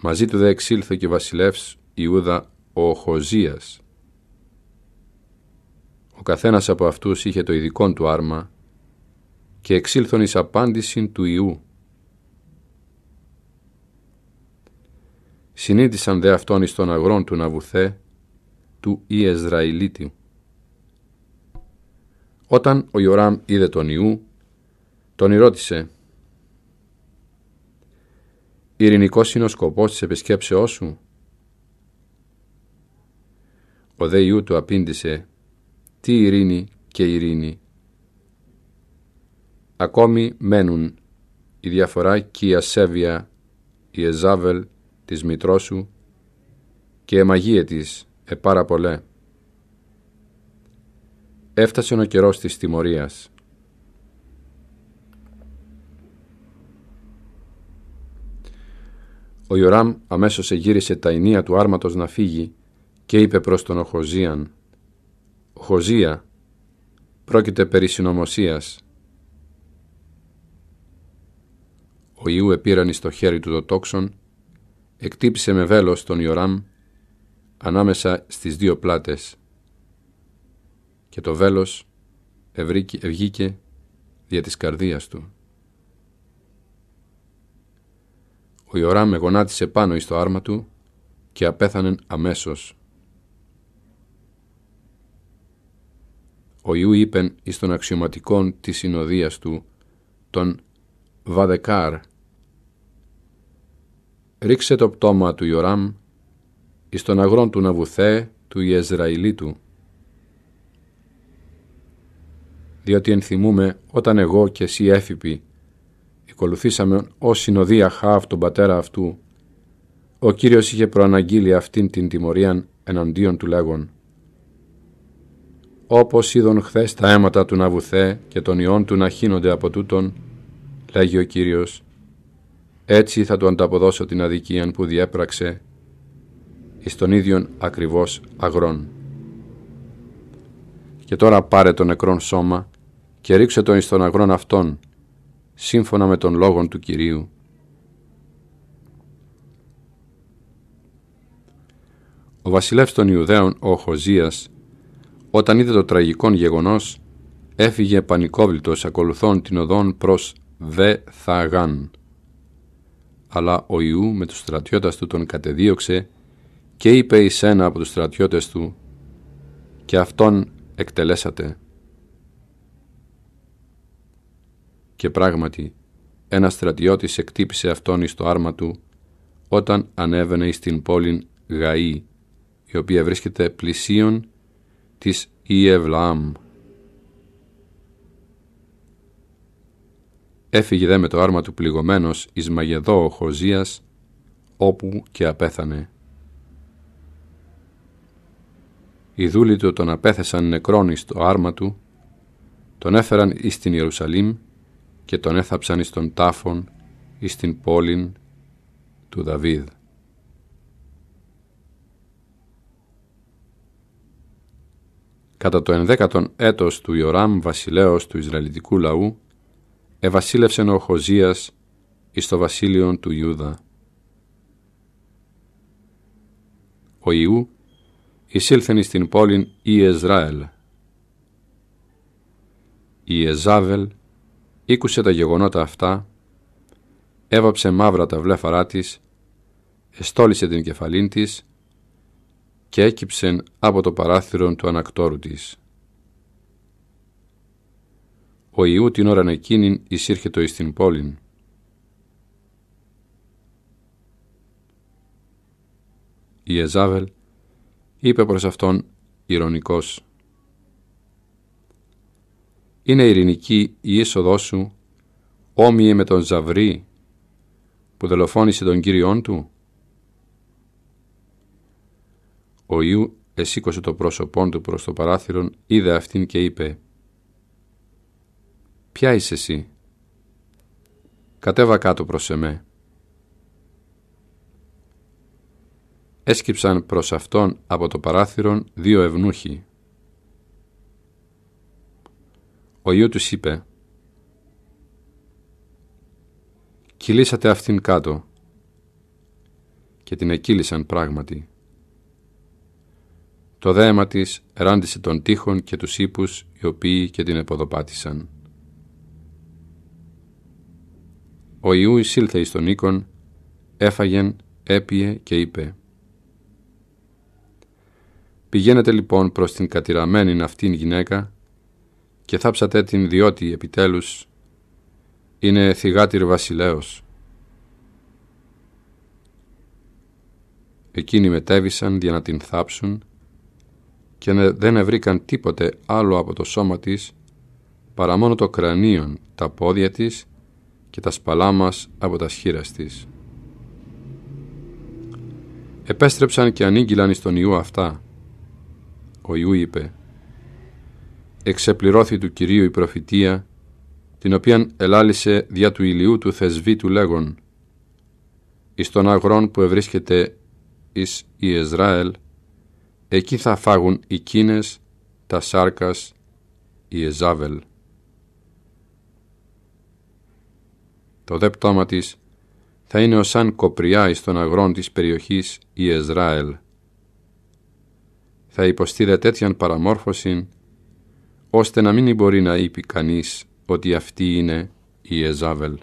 μαζί του δε εξήλθε και βασιλεύς Ιούδα ο Χοζίας. Ο καθένας από αυτούς είχε το ειδικό του άρμα και εξήλθον εις απάντησιν του Ιού. Συνήθισαν δε αυτόν εις τον αγρόν του Ναβουθέ, του Ιεσραηλίτη. Όταν ο Ιωράμ είδε τον Ιού, τον ρώτησε Ειρηνικός είναι ο σκοπός της επισκέψεώς σου. Ο δε Ιού του απήντησε «Τι ειρήνη και ειρήνη». Ακόμη μένουν η διαφορά και η ασέβεια, η εζάβελ της σου και η μαγεία της επάρα πολλέ. Έφτασε ο καιρός της τιμωρίας. Ο Ιωράμ αμέσως εγύρισε τα ενία του άρματος να φύγει και είπε προς τον Οχοζίαν «Οχοζία, πρόκειται περί συνωμοσίας». Ο Ιού επήραν στο χέρι του το τόξον, εκτύπησε με βέλος τον Ιωράμ ανάμεσα στις δύο πλάτες και το βέλος ευγήκε δια της καρδίας του. Ο Ιωράμ με γονάτισε πάνω εις το άρμα του και απέθανεν αμέσως. Ο Ιού είπεν εις τον αξιωματικόν της συνοδείας του, τον Βαδεκάρ, «Ρίξε το πτώμα του Ιωράμ εις τον αγρόν του Ναβουθέ του Ιεζραηλίτου, διότι ενθυμούμε όταν εγώ και εσύ έφυπη ακολουθήσαμε ως συνοδεία χάβ τον πατέρα αυτού, ο Κύριος είχε προαναγγείλει αυτήν την τιμωρία εναντίον του λέγον. Όπως είδον χθες τα αίματα του να βουθέ και των ιών του να χύνονται από τούτον, λέγει ο Κύριος, έτσι θα του ανταποδώσω την αδικία που διέπραξε εις τον ίδιον ακριβώς αγρόν. Και τώρα πάρε το νεκρόν σώμα και ρίξε τον εις τον αγρόν αυτόν, σύμφωνα με τον λόγον του Κυρίου. Ο βασιλεύς των Ιουδαίων, ο Χωζίας, όταν είδε το τραγικό γεγονός, έφυγε πανικόβλητος ακολουθών την οδόν προς Δε Θαγάν. Αλλά ο Ιού με τους στρατιώτας του τον κατεδίωξε και είπε εις ένα από τους στρατιώτες του «Και αυτόν εκτελέσατε». Και πράγματι, ένας στρατιώτης εκτύπησε αυτόν εις το άρμα του όταν ανέβαινε στην την πόλη Γαΐ, η οποία βρίσκεται πλησίον της Ιευλαάμ. Έφυγε δε με το άρμα του πληγωμένος εις Μαγεδό ο Χοζίας, όπου και απέθανε. Οι δούλοι του τον απέθεσαν νεκρόν εις το άρμα του, τον έφεραν εις την Ιερουσαλήμ και τον έθαψαν εις τον τάφον εις την πόλην του Δαβίδ. Κατά το ενδέκατον έτος του Ιωράμ βασιλέως του Ισραηλιτικού λαού, εβασίλευσεν ο Χωζίας εις το του Ιούδα. Ο Ιού εισήλθεν εις την πόλην Ιεζραήλ. Η Εζάβελ Ήκουσε τα γεγονότα αυτά, έβαψε μαύρα τα βλέφαρά της, εστόλισε την κεφαλήν της και έκυψεν από το παράθυρο του ανακτόρου της. Ο Ιού την ώραν εκείνην εισήρχετο εις την πόλην. Η Εζάβελ είπε προς αυτόν ηρωνικός είναι ειρηνική η είσοδό σου, όμοιη με τον Ζαβρή που δολοφόνησε τον Κύριόν του. Ο Ιού εσήκωσε το πρόσωπόν του προς το παράθυρον, είδε αυτήν και είπε «Ποια είσαι εσύ, κατέβα κάτω προς εμέ». Έσκυψαν προς αυτόν από το παράθυρον δύο ευνούχοι ο Ιού τους είπε «Κυλήσατε αυτήν κάτω» και την εκύλησαν πράγματι. Το δέμα της ράντισε τον τείχον και τους ύπους οι οποίοι και την εποδοπάτησαν. Ο Ιού εισήλθε εις τον οίκον, έφαγεν, έπιε και είπε «Πηγαίνετε λοιπόν προς την κατηραμένη αυτήν γυναίκα και θάψατε την διότι επιτέλους είναι θυγάτηρ βασιλέος. Εκείνοι μετέβησαν για να την θάψουν και δεν ευρήκαν τίποτε άλλο από το σώμα της παρά μόνο το κρανίον, τα πόδια της και τα σπαλά από τα σχήρα της. Επέστρεψαν και ανήγγυλαν στον τον Ιού αυτά. Ο Ιού είπε εξεπληρώθη του Κυρίου η προφητεία, την οποίαν ελάλησε δια του ηλιού του θεσβήτου λέγον, εις τον αγρόν που ευρίσκεται εις Ιεζραήλ, εκεί θα φάγουν οι κίνες, τα σάρκας, η Εζάβελ. Το δε πτώμα της θα είναι ως σαν κοπριά εις τον αγρόν της περιοχής Ιεζραήλ. Θα δε τέτοιαν παραμόρφωσιν ώστε να μην μπορεί να είπε κανείς ότι αυτή είναι η Εζάβελ.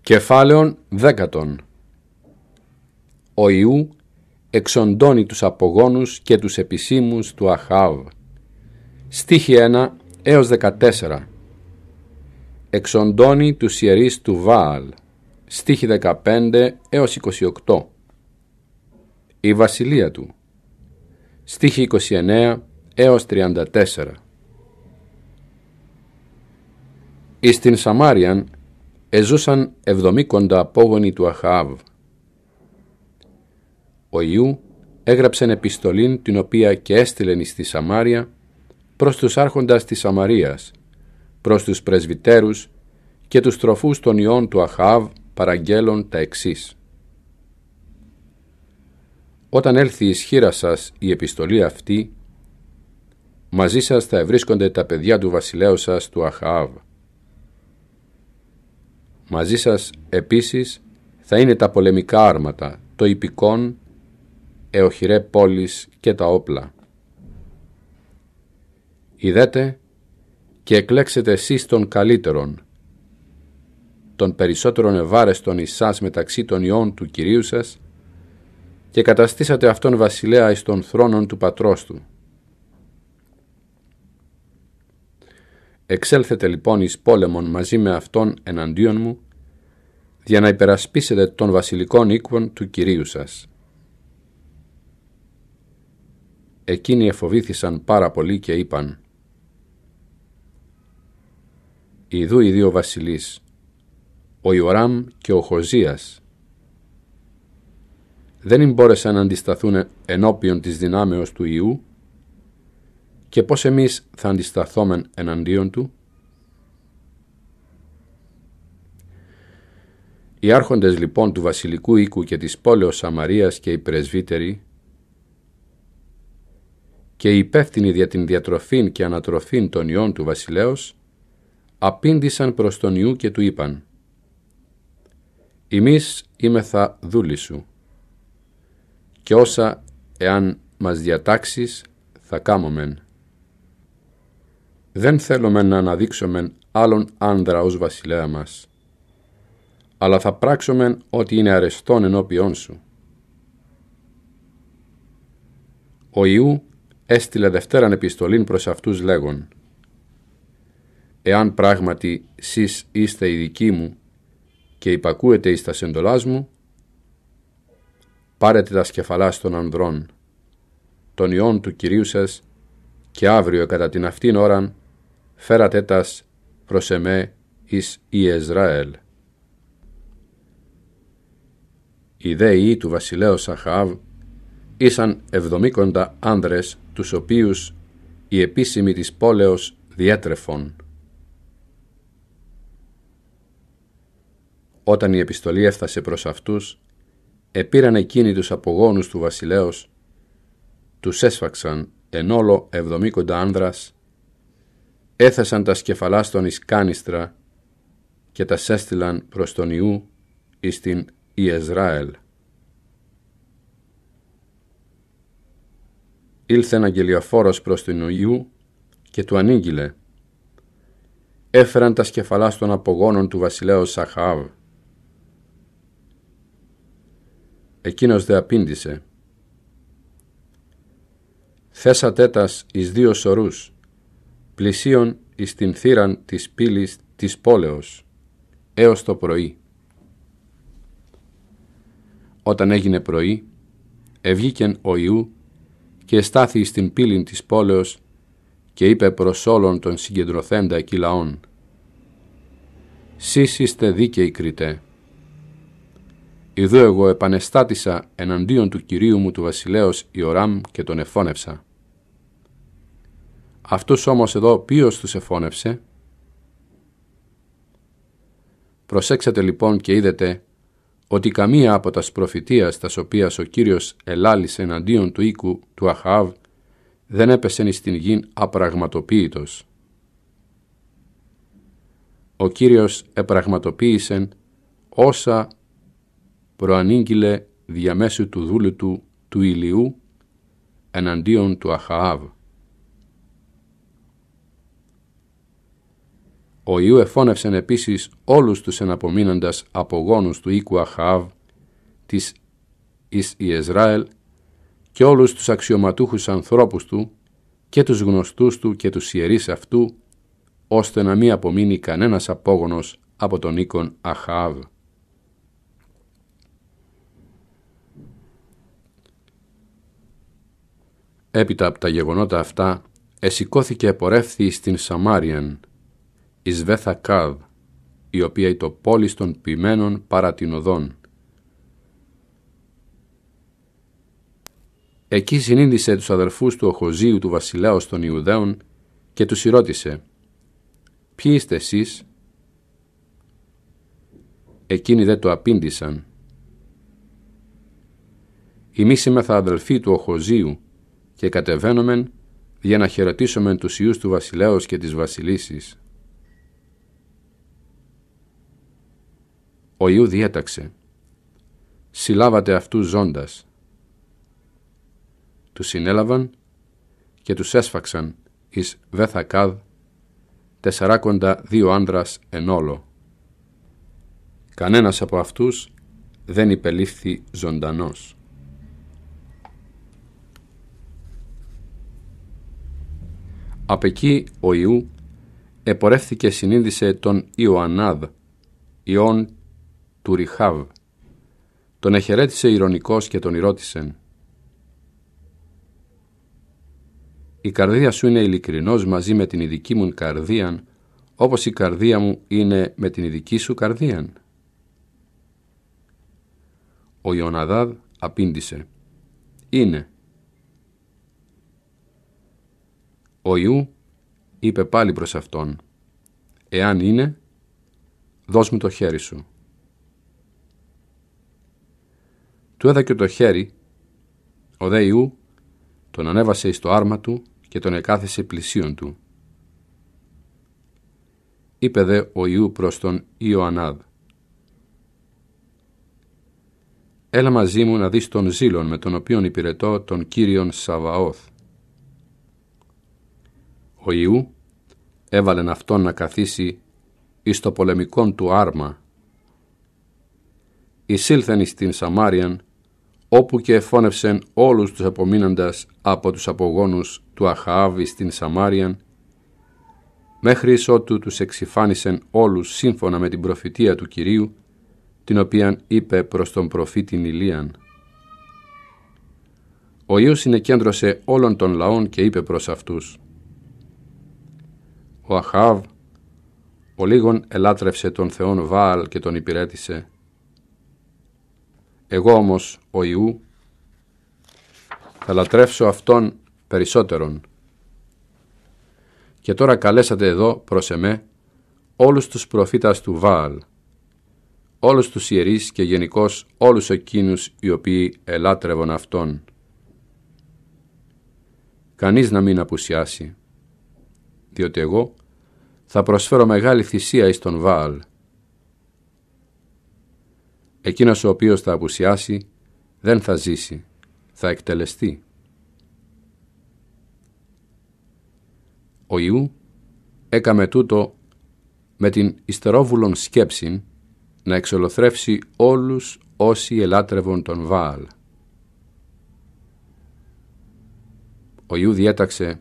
Κεφάλαιον δέκατον Ο Ιού εξοντώνει τους απογόνους και τους επισήμους του Αχάβ. Στίχη 1 έως 14 Εξοντώνει τους ιερείς του Βάαλ. Στίχη 15 έως 28 Η βασιλεία του στίχη 29 έως 34. Εις την Σαμάριαν εζούσαν εβδομήκοντα απόγονοι του Αχάβ. Ο Ιού έγραψεν επιστολήν την οποία και έστειλεν στη Σαμάρια προς τους άρχοντας της Σαμαρίας, προς τους πρεσβυτέρους και τους τροφούς των ιών του Αχάβ παραγγέλων τα εξής. Όταν έλθει η ισχύρα σας η επιστολή αυτή, μαζί σας θα ευρίσκονται τα παιδιά του βασιλέου σας του Αχαάβ. Μαζί σας επίσης θα είναι τα πολεμικά άρματα, το υπηκόν, εοχηρέ πόλης και τα όπλα. Ιδέτε και εκλέξετε εσείς των τον περισσότερον περισσότερων ευάρεστων εισάς μεταξύ των ιών του Κυρίου σας, και καταστήσατε αυτόν βασιλέα εις των θρόνων του πατρός του. Εξέλθετε λοιπόν εις πόλεμον μαζί με αυτόν εναντίον μου, για να υπερασπίσετε των βασιλικών οίκων του Κυρίου σας. Εκείνοι εφοβήθησαν πάρα πολύ και είπαν «Ιδού οι δύο βασιλείς, ο Ιωράμ και ο Χωζίας, δεν μπόρεσαν να αντισταθούν ενώπιον της δυνάμεως του Ιού και πώς εμείς θα αντισταθόμεν εναντίον του. Οι άρχοντες λοιπόν του βασιλικού οίκου και της πόλεως Σαμαρίας και οι πρεσβύτεροι και οι υπεύθυνοι για την διατροφήν και ανατροφήν των ιών του βασιλέως απήντησαν προς τον Ιού και του είπαν «Εμείς είμεθα δούλοι σου» και όσα εάν μας διατάξεις θα κάμομεν. Δεν θέλουμε να αναδείξουμε άλλον άνδρα ως βασιλέα μας, αλλά θα πράξουμε ότι είναι αρεστόν ενώπιόν σου. Ο Ιού έστειλε δευτέραν επιστολήν προς αυτούς λέγον «Εάν πράγματι σεις είστε οι δικοί μου και υπακούετε εις τα σεντολάς μου, πάρετε τα σκεφαλά των ανδρών, των ιών του Κυρίου σας, και αύριο κατά την αυτήν ώραν φέρατε τας προς εμέ εις Ιεζραήλ. Οι δε του βασιλέως Σαχαβ ήσαν εβδομήκοντα άνδρες, τους οποίους η επίσημη της πόλεως διέτρεφων. Όταν η επιστολή έφτασε προς αυτούς, επήραν εκείνοι τους απογόνους του βασιλέως, τους έσφαξαν εν όλο εβδομήκοντα άνδρας, έθεσαν τα σκεφαλά στον Ισκάνιστρα και τα σέστηλαν προς τον Ιού εις την Ήλθε Ήλθεν αγγελιαφόρος προς τον Ιού και του ανήγγειλε. Έφεραν τα σκεφαλά των απογόνων του βασιλέως Σαχάβ Εκείνος δε απήντησε. Θέσα τέτας εις δύο σωρούς, πλησίον εις την θύραν της πύλης της πόλεως, έως το πρωί. Όταν έγινε πρωί, ευγήκεν ο Ιού και στάθη στην πύλη της πόλεως και είπε προς όλων των συγκεντρωθέντα εκεί λαών «Σεις είστε δίκαιοι κριτέ, Ιδού εγώ επανεστάτησα εναντίον του Κυρίου μου του βασιλέως Ιωράμ και τον εφώνευσα. Αυτούς όμως εδώ ποιος τους εφώνευσε. Προσέξατε λοιπόν και είδετε ότι καμία από τας προφητείας τας οποίας ο Κύριος ελάλησε εναντίον του οίκου του Αχάβ δεν έπεσε στην γη απραγματοποίητος. Ο Κύριος επραγματοποίησε όσα προανήγγειλε διαμέσου του δούλου του του ηλιού εναντίον του Αχαάβ. Ο Ιού εφώνευσεν επίσης όλους τους εναπομείνοντας απογόνους του οίκου Αχαάβ της εις και όλους τους αξιωματούχους ανθρώπους του και τους γνωστούς του και τους ιερείς αυτού, ώστε να μην απομείνει κανένας απόγονος από τον οίκον Αχαάβ. Έπειτα από τα γεγονότα αυτά, εσηκώθηκε επορεύθη στην Σαμάριαν, εις Κάβ, η οποία η το πόλης των ποιμένων παρά την οδόν. Εκεί συνείδησε τους αδερφούς του Οχοζίου του βασιλέως των Ιουδαίων και τους ρώτησε «Ποιοι είστε εσείς» Εκείνοι δεν το απήντησαν. μίση μεθα αδελφή του Οχοζίου και κατεβαίνομεν για να χαιρετήσομεν τους Ιούς του Βασιλέως και της Βασιλίσης. Ο Ιού διέταξε «Συλλάβατε αυτούς ζώντας». Τους συνέλαβαν και τους έσφαξαν εις Βεθακάδ τεσσαράκοντα δύο άνδρας εν όλο. Κανένας από αυτούς δεν υπελήφθη ζωντανός. Απ' εκεί ο Ιού επορεύθηκε συνείδησε τον Ιωαννάδ, Ιών του Ριχάβ. Τον εχαιρέτησε ηρωνικός και τον ρώτησε «Η καρδία σου είναι ειλικρινός μαζί με την ειδική μου καρδίαν, όπως η καρδία μου είναι με την ειδική σου καρδίαν». Ο Ιωναδάδ απήντησε «Είναι, Ο Ιού είπε πάλι προς αυτόν «Εάν είναι, δώσ' μου το χέρι σου». Του έδακε το χέρι, ο δε Ιού τον ανέβασε στο το άρμα του και τον εκάθεσε πλησίον του. Είπε δε ο Ιού προς τον Ιωαννάδ «Έλα μαζί μου να δεις τον ζήλον με τον οποίον υπηρετώ τον Κύριον Σαβαώθ ο Ιού έβαλεν αυτόν να καθίσει εις το πολεμικόν του άρμα. Εισήλθεν εις την Σαμάριαν, όπου και εφώνευσεν όλους τους απομείναντας από τους απογόνους του Αχαάβη στην Σαμάριαν, μέχρι ότου τους εξυφάνισεν όλους σύμφωνα με την προφητεία του Κυρίου, την οποία είπε προς τον προφήτη Ηλίαν. Ο Υιός συνεκέντρωσε όλων των λαών και είπε προς αυτούς ο Αχάβ, ο Λίγον ελάτρευσε τον Θεόν Βάλ και τον υπηρέτησε. Εγώ όμως, ο Ιού, θα λατρεύσω αυτόν περισσότερον. Και τώρα καλέσατε εδώ προς εμέ όλους τους προφήτας του Βάλ, όλους τους ιερείς και γενικώς όλους εκείνους οι οποίοι ελάτρευαν αυτόν. Κανείς να μην απουσιάσει διότι εγώ θα προσφέρω μεγάλη θυσία εις τον Βάλ. Εκείνος ο οποίος θα απουσιάσει δεν θα ζήσει, θα εκτελεστεί. Ο Ιού έκαμε τούτο με την ιστερόβουλον σκέψη να εξολοθρεύσει όλους όσοι ελάτρευον τον βάλ. Ο Ιού διέταξε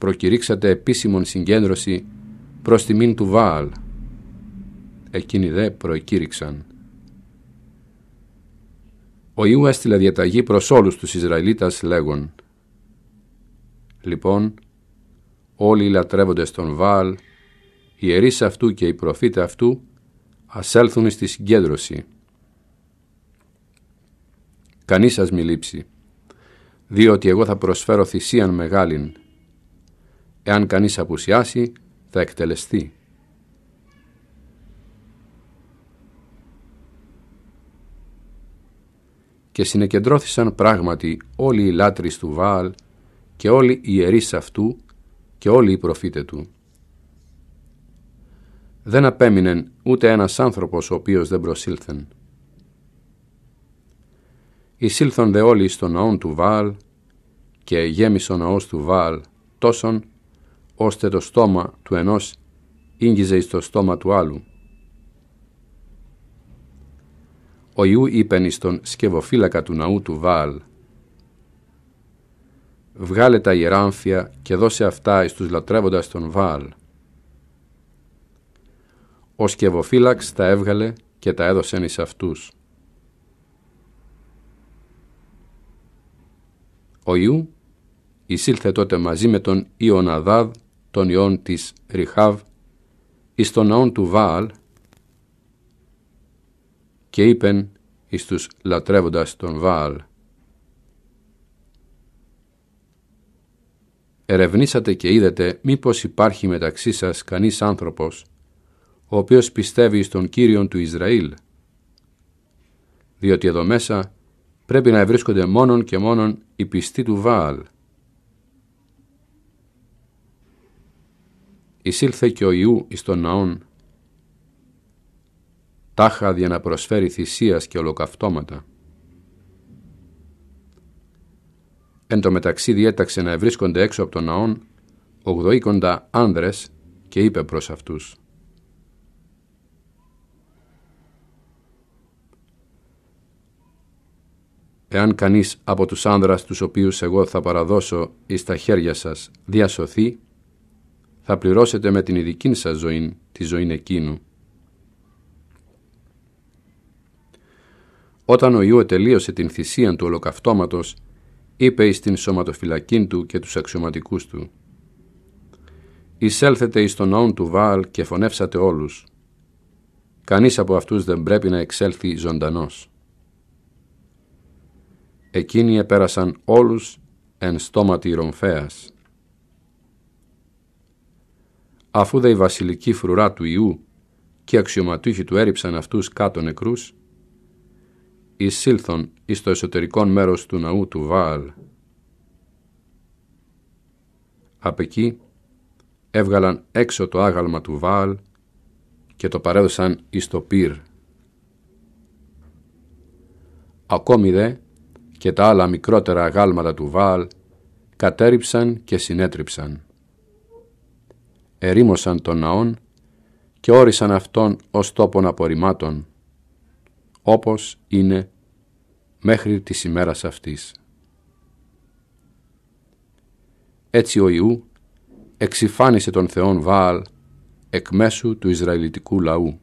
προκηρύξατε επίσημον συγκέντρωση προς μην του Βάαλ. Εκείνοι δε προεκήρυξαν. Ο Ιού έστειλε διαταγή προς όλους τους Ισραηλίτας λέγον «Λοιπόν, όλοι οι λατρεύοντες τον Βάαλ, οι ιερείς αυτού και οι προφήτες αυτού, ας έλθουν στη συγκέντρωση. Κανείς σας μη λείψει, διότι εγώ θα προσφέρω θυσίαν μεγάλην Εάν κανείς απουσιάσει, θα εκτελεστεί. Και συνεκεντρώθησαν πράγματι όλοι οι λάτρεις του Βάλ και όλοι οι ιερείς αυτού και όλοι οι προφήτες του. Δεν απέμεινεν ούτε ένας άνθρωπος ο οποίος δεν προσήλθεν. Εισήλθον δε όλοι στον ναό του Βάλ και γέμισε ο ναός του Βάλ τόσον ώστε το στόμα του ενός ίγγιζε στο στόμα του άλλου. Ο Ιού είπεν στον σκευοφύλακα του ναού του Βάλ «Βγάλε τα ιεράμφια και δώσε αυτά εις τους λατρεύοντας τον Βάλ». Ο σκευοφύλαξ τα έβγαλε και τα έδωσε εις αυτούς. Ο Ιού εισήλθε τότε μαζί με τον Ιωναδάδ τον ιών της Ριχάβ εις των ναών του Βάαλ και είπεν εις τους λατρεύοντας τον Βάαλ Ερευνήσατε και είδατε μήπως υπάρχει μεταξύ σας κανείς άνθρωπος ο οποίος πιστεύει στον Κύριον του Ισραήλ διότι εδώ μέσα πρέπει να βρίσκονται μόνον και μόνον οι πιστοί του Βάαλ εισήλθε και ο Ιού εις τον ναόν τάχα για να προσφέρει θυσίας και ολοκαυτώματα. Εν τω μεταξύ διέταξε να ευρίσκονται έξω από τον ναόν ογδοήκοντα άνδρες και είπε προς αυτούς «Εάν κανείς από τους άνδρας τους οποίους εγώ θα παραδώσω εις τα χέρια σας διασωθεί, θα πληρώσετε με την ειδική σας ζωή, τη ζωή εκείνου. Όταν ο Ιού τελείωσε την θυσία του ολοκαυτώματος, είπε εις την σωματοφυλακή του και τους αξιωματικούς του «Εισέλθετε εις τον ναόν του Βάλ και φωνεύσατε όλους. Κανείς από αυτούς δεν πρέπει να εξέλθει ζωντανός». Εκείνοι επέρασαν όλους εν στόματι ρομφέας. Αφού δε η βασιλική φρουρά του Ιού και οι αξιωματούχοι του έριψαν αυτούς κάτω νεκρούς, εισήλθον εις το εσωτερικό μέρος του ναού του Βάλ. Απ' εκεί έβγαλαν έξω το άγαλμα του Βάλ και το παρέδωσαν εις το πυρ. Ακόμη δε και τα άλλα μικρότερα αγάλματα του Βάλ κατέριψαν και συνέτριψαν ερήμωσαν τον ναόν και όρισαν αυτόν ως τόπον απορριμμάτων, όπως είναι μέχρι της ημέρας αυτής. Έτσι ο Ιού εξυφάνισε τον Θεόν Βάαλ εκ μέσου του Ισραηλιτικού λαού.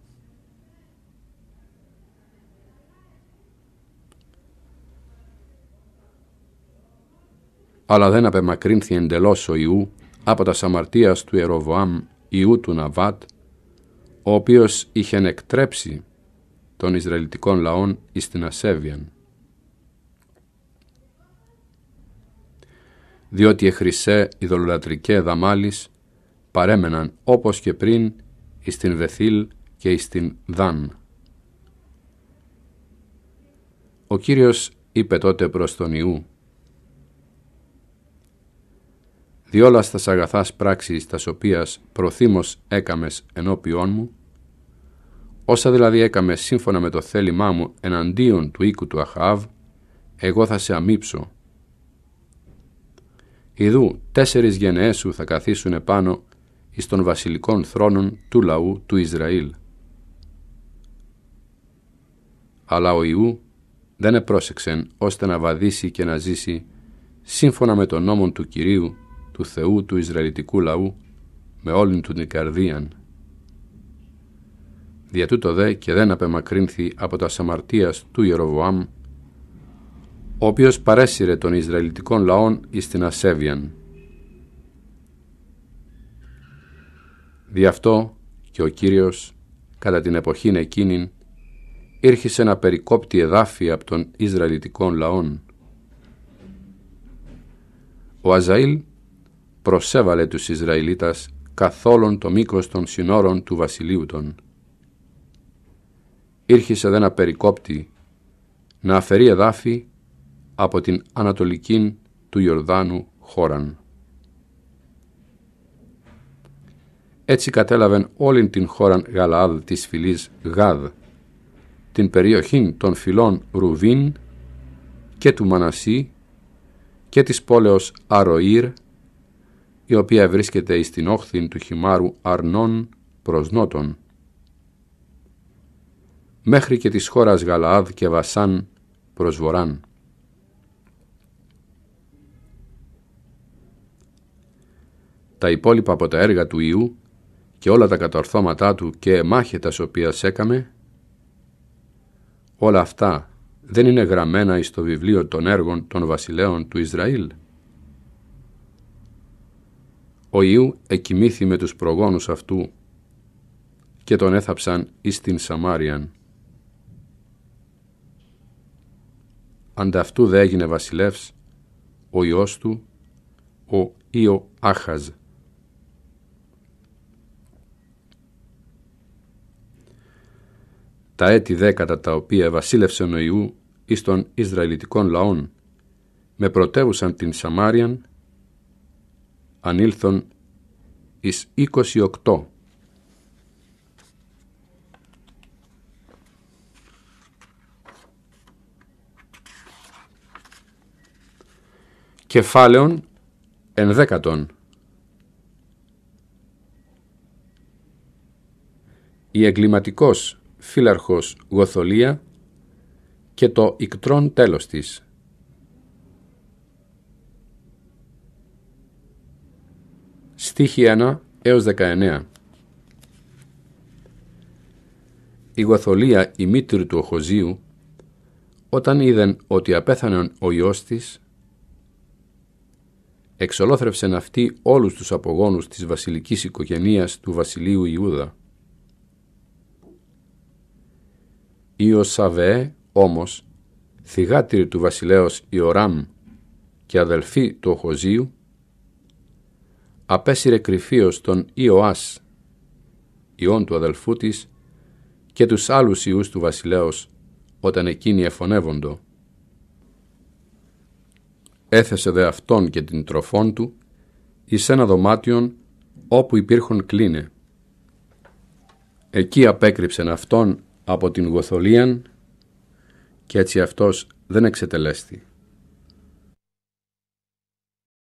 Αλλά δεν απεμακρύνθη εντελώς ο Ιού από τα αμαρτίας του Εροβοάμ ιού του Ναβάτ, ο οποίος είχε εκτρέψει των Ισραηλιτικών λαών εις την ασέβιαν. Διότι οι ειδωλολατρικέ δαμάλις παρέμεναν όπως και πριν εις την Βεθήλ και εις την Δαν. Ο Κύριος είπε τότε προς τον Ιού Διόλας τα αγαθάς πράξης τας οποίας προθύμως έκαμες ενώπιόν μου, όσα δηλαδή έκαμε σύμφωνα με το θέλημά μου εναντίον του οίκου του Αχάβ, εγώ θα σε αμύψω. Ιδού τέσσερις γενναίες σου θα καθίσουν επάνω εις των βασιλικών θρόνων του λαού του Ισραήλ. Αλλά ο Ιού δεν επρόσεξεν ώστε να βαδίσει και να ζήσει σύμφωνα με τον νόμο του Κυρίου του Θεού του Ισραηλιτικού λαού με όλην του την καρδίαν. Δια τούτο δε και δεν απεμακρύνθη από τα σαμαρτίας του Ιεροβοάμ, ο οποίος παρέσυρε των Ισραηλιτικών λαών εις την ασέβιαν. Δι' αυτό και ο Κύριος, κατά την εποχήν εκείνην, ήρχισε να περικόπτει εδάφη από των Ισραηλιτικών λαών. Ο Αζαήλ προσέβαλε τους Ισραηλίτας καθόλου το μήκος των συνόρων του βασιλείου των. Ήρχισε δε να να αφαιρεί εδάφη από την ανατολική του Ιορδάνου χώραν. Έτσι κατέλαβεν όλην την χώραν Γαλαάδ της φυλής Γάδ, την περιοχή των φυλών Ρουβίν και του Μανασί και της πόλεως Αροήρ η οποία βρίσκεται εις την όχθη του χυμάρου Αρνών προς νότον, μέχρι και της χώρας Γαλαάδ και Βασάν προς βοράν. Τα υπόλοιπα από τα έργα του Ιού και όλα τα κατορθώματά του και τα οποίας έκαμε, όλα αυτά δεν είναι γραμμένα εις το βιβλίο των έργων των βασιλέων του Ισραήλ. Ο Ιού εκοιμήθη με τους προγόνους αυτού και τον έθαψαν εις την Σαμάριαν. Ανταυτού δε έγινε βασιλεύς, ο Υιός του, ο Ιω Άχαζ. Τα έτη δέκατα τα οποία βασίλευσε ο Ιού εις των Ισραηλιτικών λαών, με πρωτεύουσαν την Σαμάριαν ανήλθον εις 28. Κεφάλαιον ενδέκατον. Η εγκληματικός φύλαρχος Γοθολία και το ικτρόν τέλος της. Στίχη 1 έως 19 Η Γοθολία, η μήτρη του Οχοζίου, όταν είδεν ότι απέθανε ο Υιός της, εξολόθρευσεν αυτή όλους τους απογόνους της βασιλικής οικογένειας του βασιλείου Ιούδα. Ιωσαβέ όμως, θυγάτηρη του βασιλέως Ιωράμ και αδελφή του Οχοζίου, απέσυρε κρυφίως τον Ιωάς, ιόν του αδελφού της, και τους άλλους ιούς του βασιλέως, όταν εκείνοι εφωνεύοντο. Έθεσε δε αυτόν και την τροφόν του εις ένα δωμάτιον όπου υπήρχον κλίνε. Εκεί απέκρυψεν αυτόν από την Γοθολίαν και έτσι αυτός δεν εξετελέστη.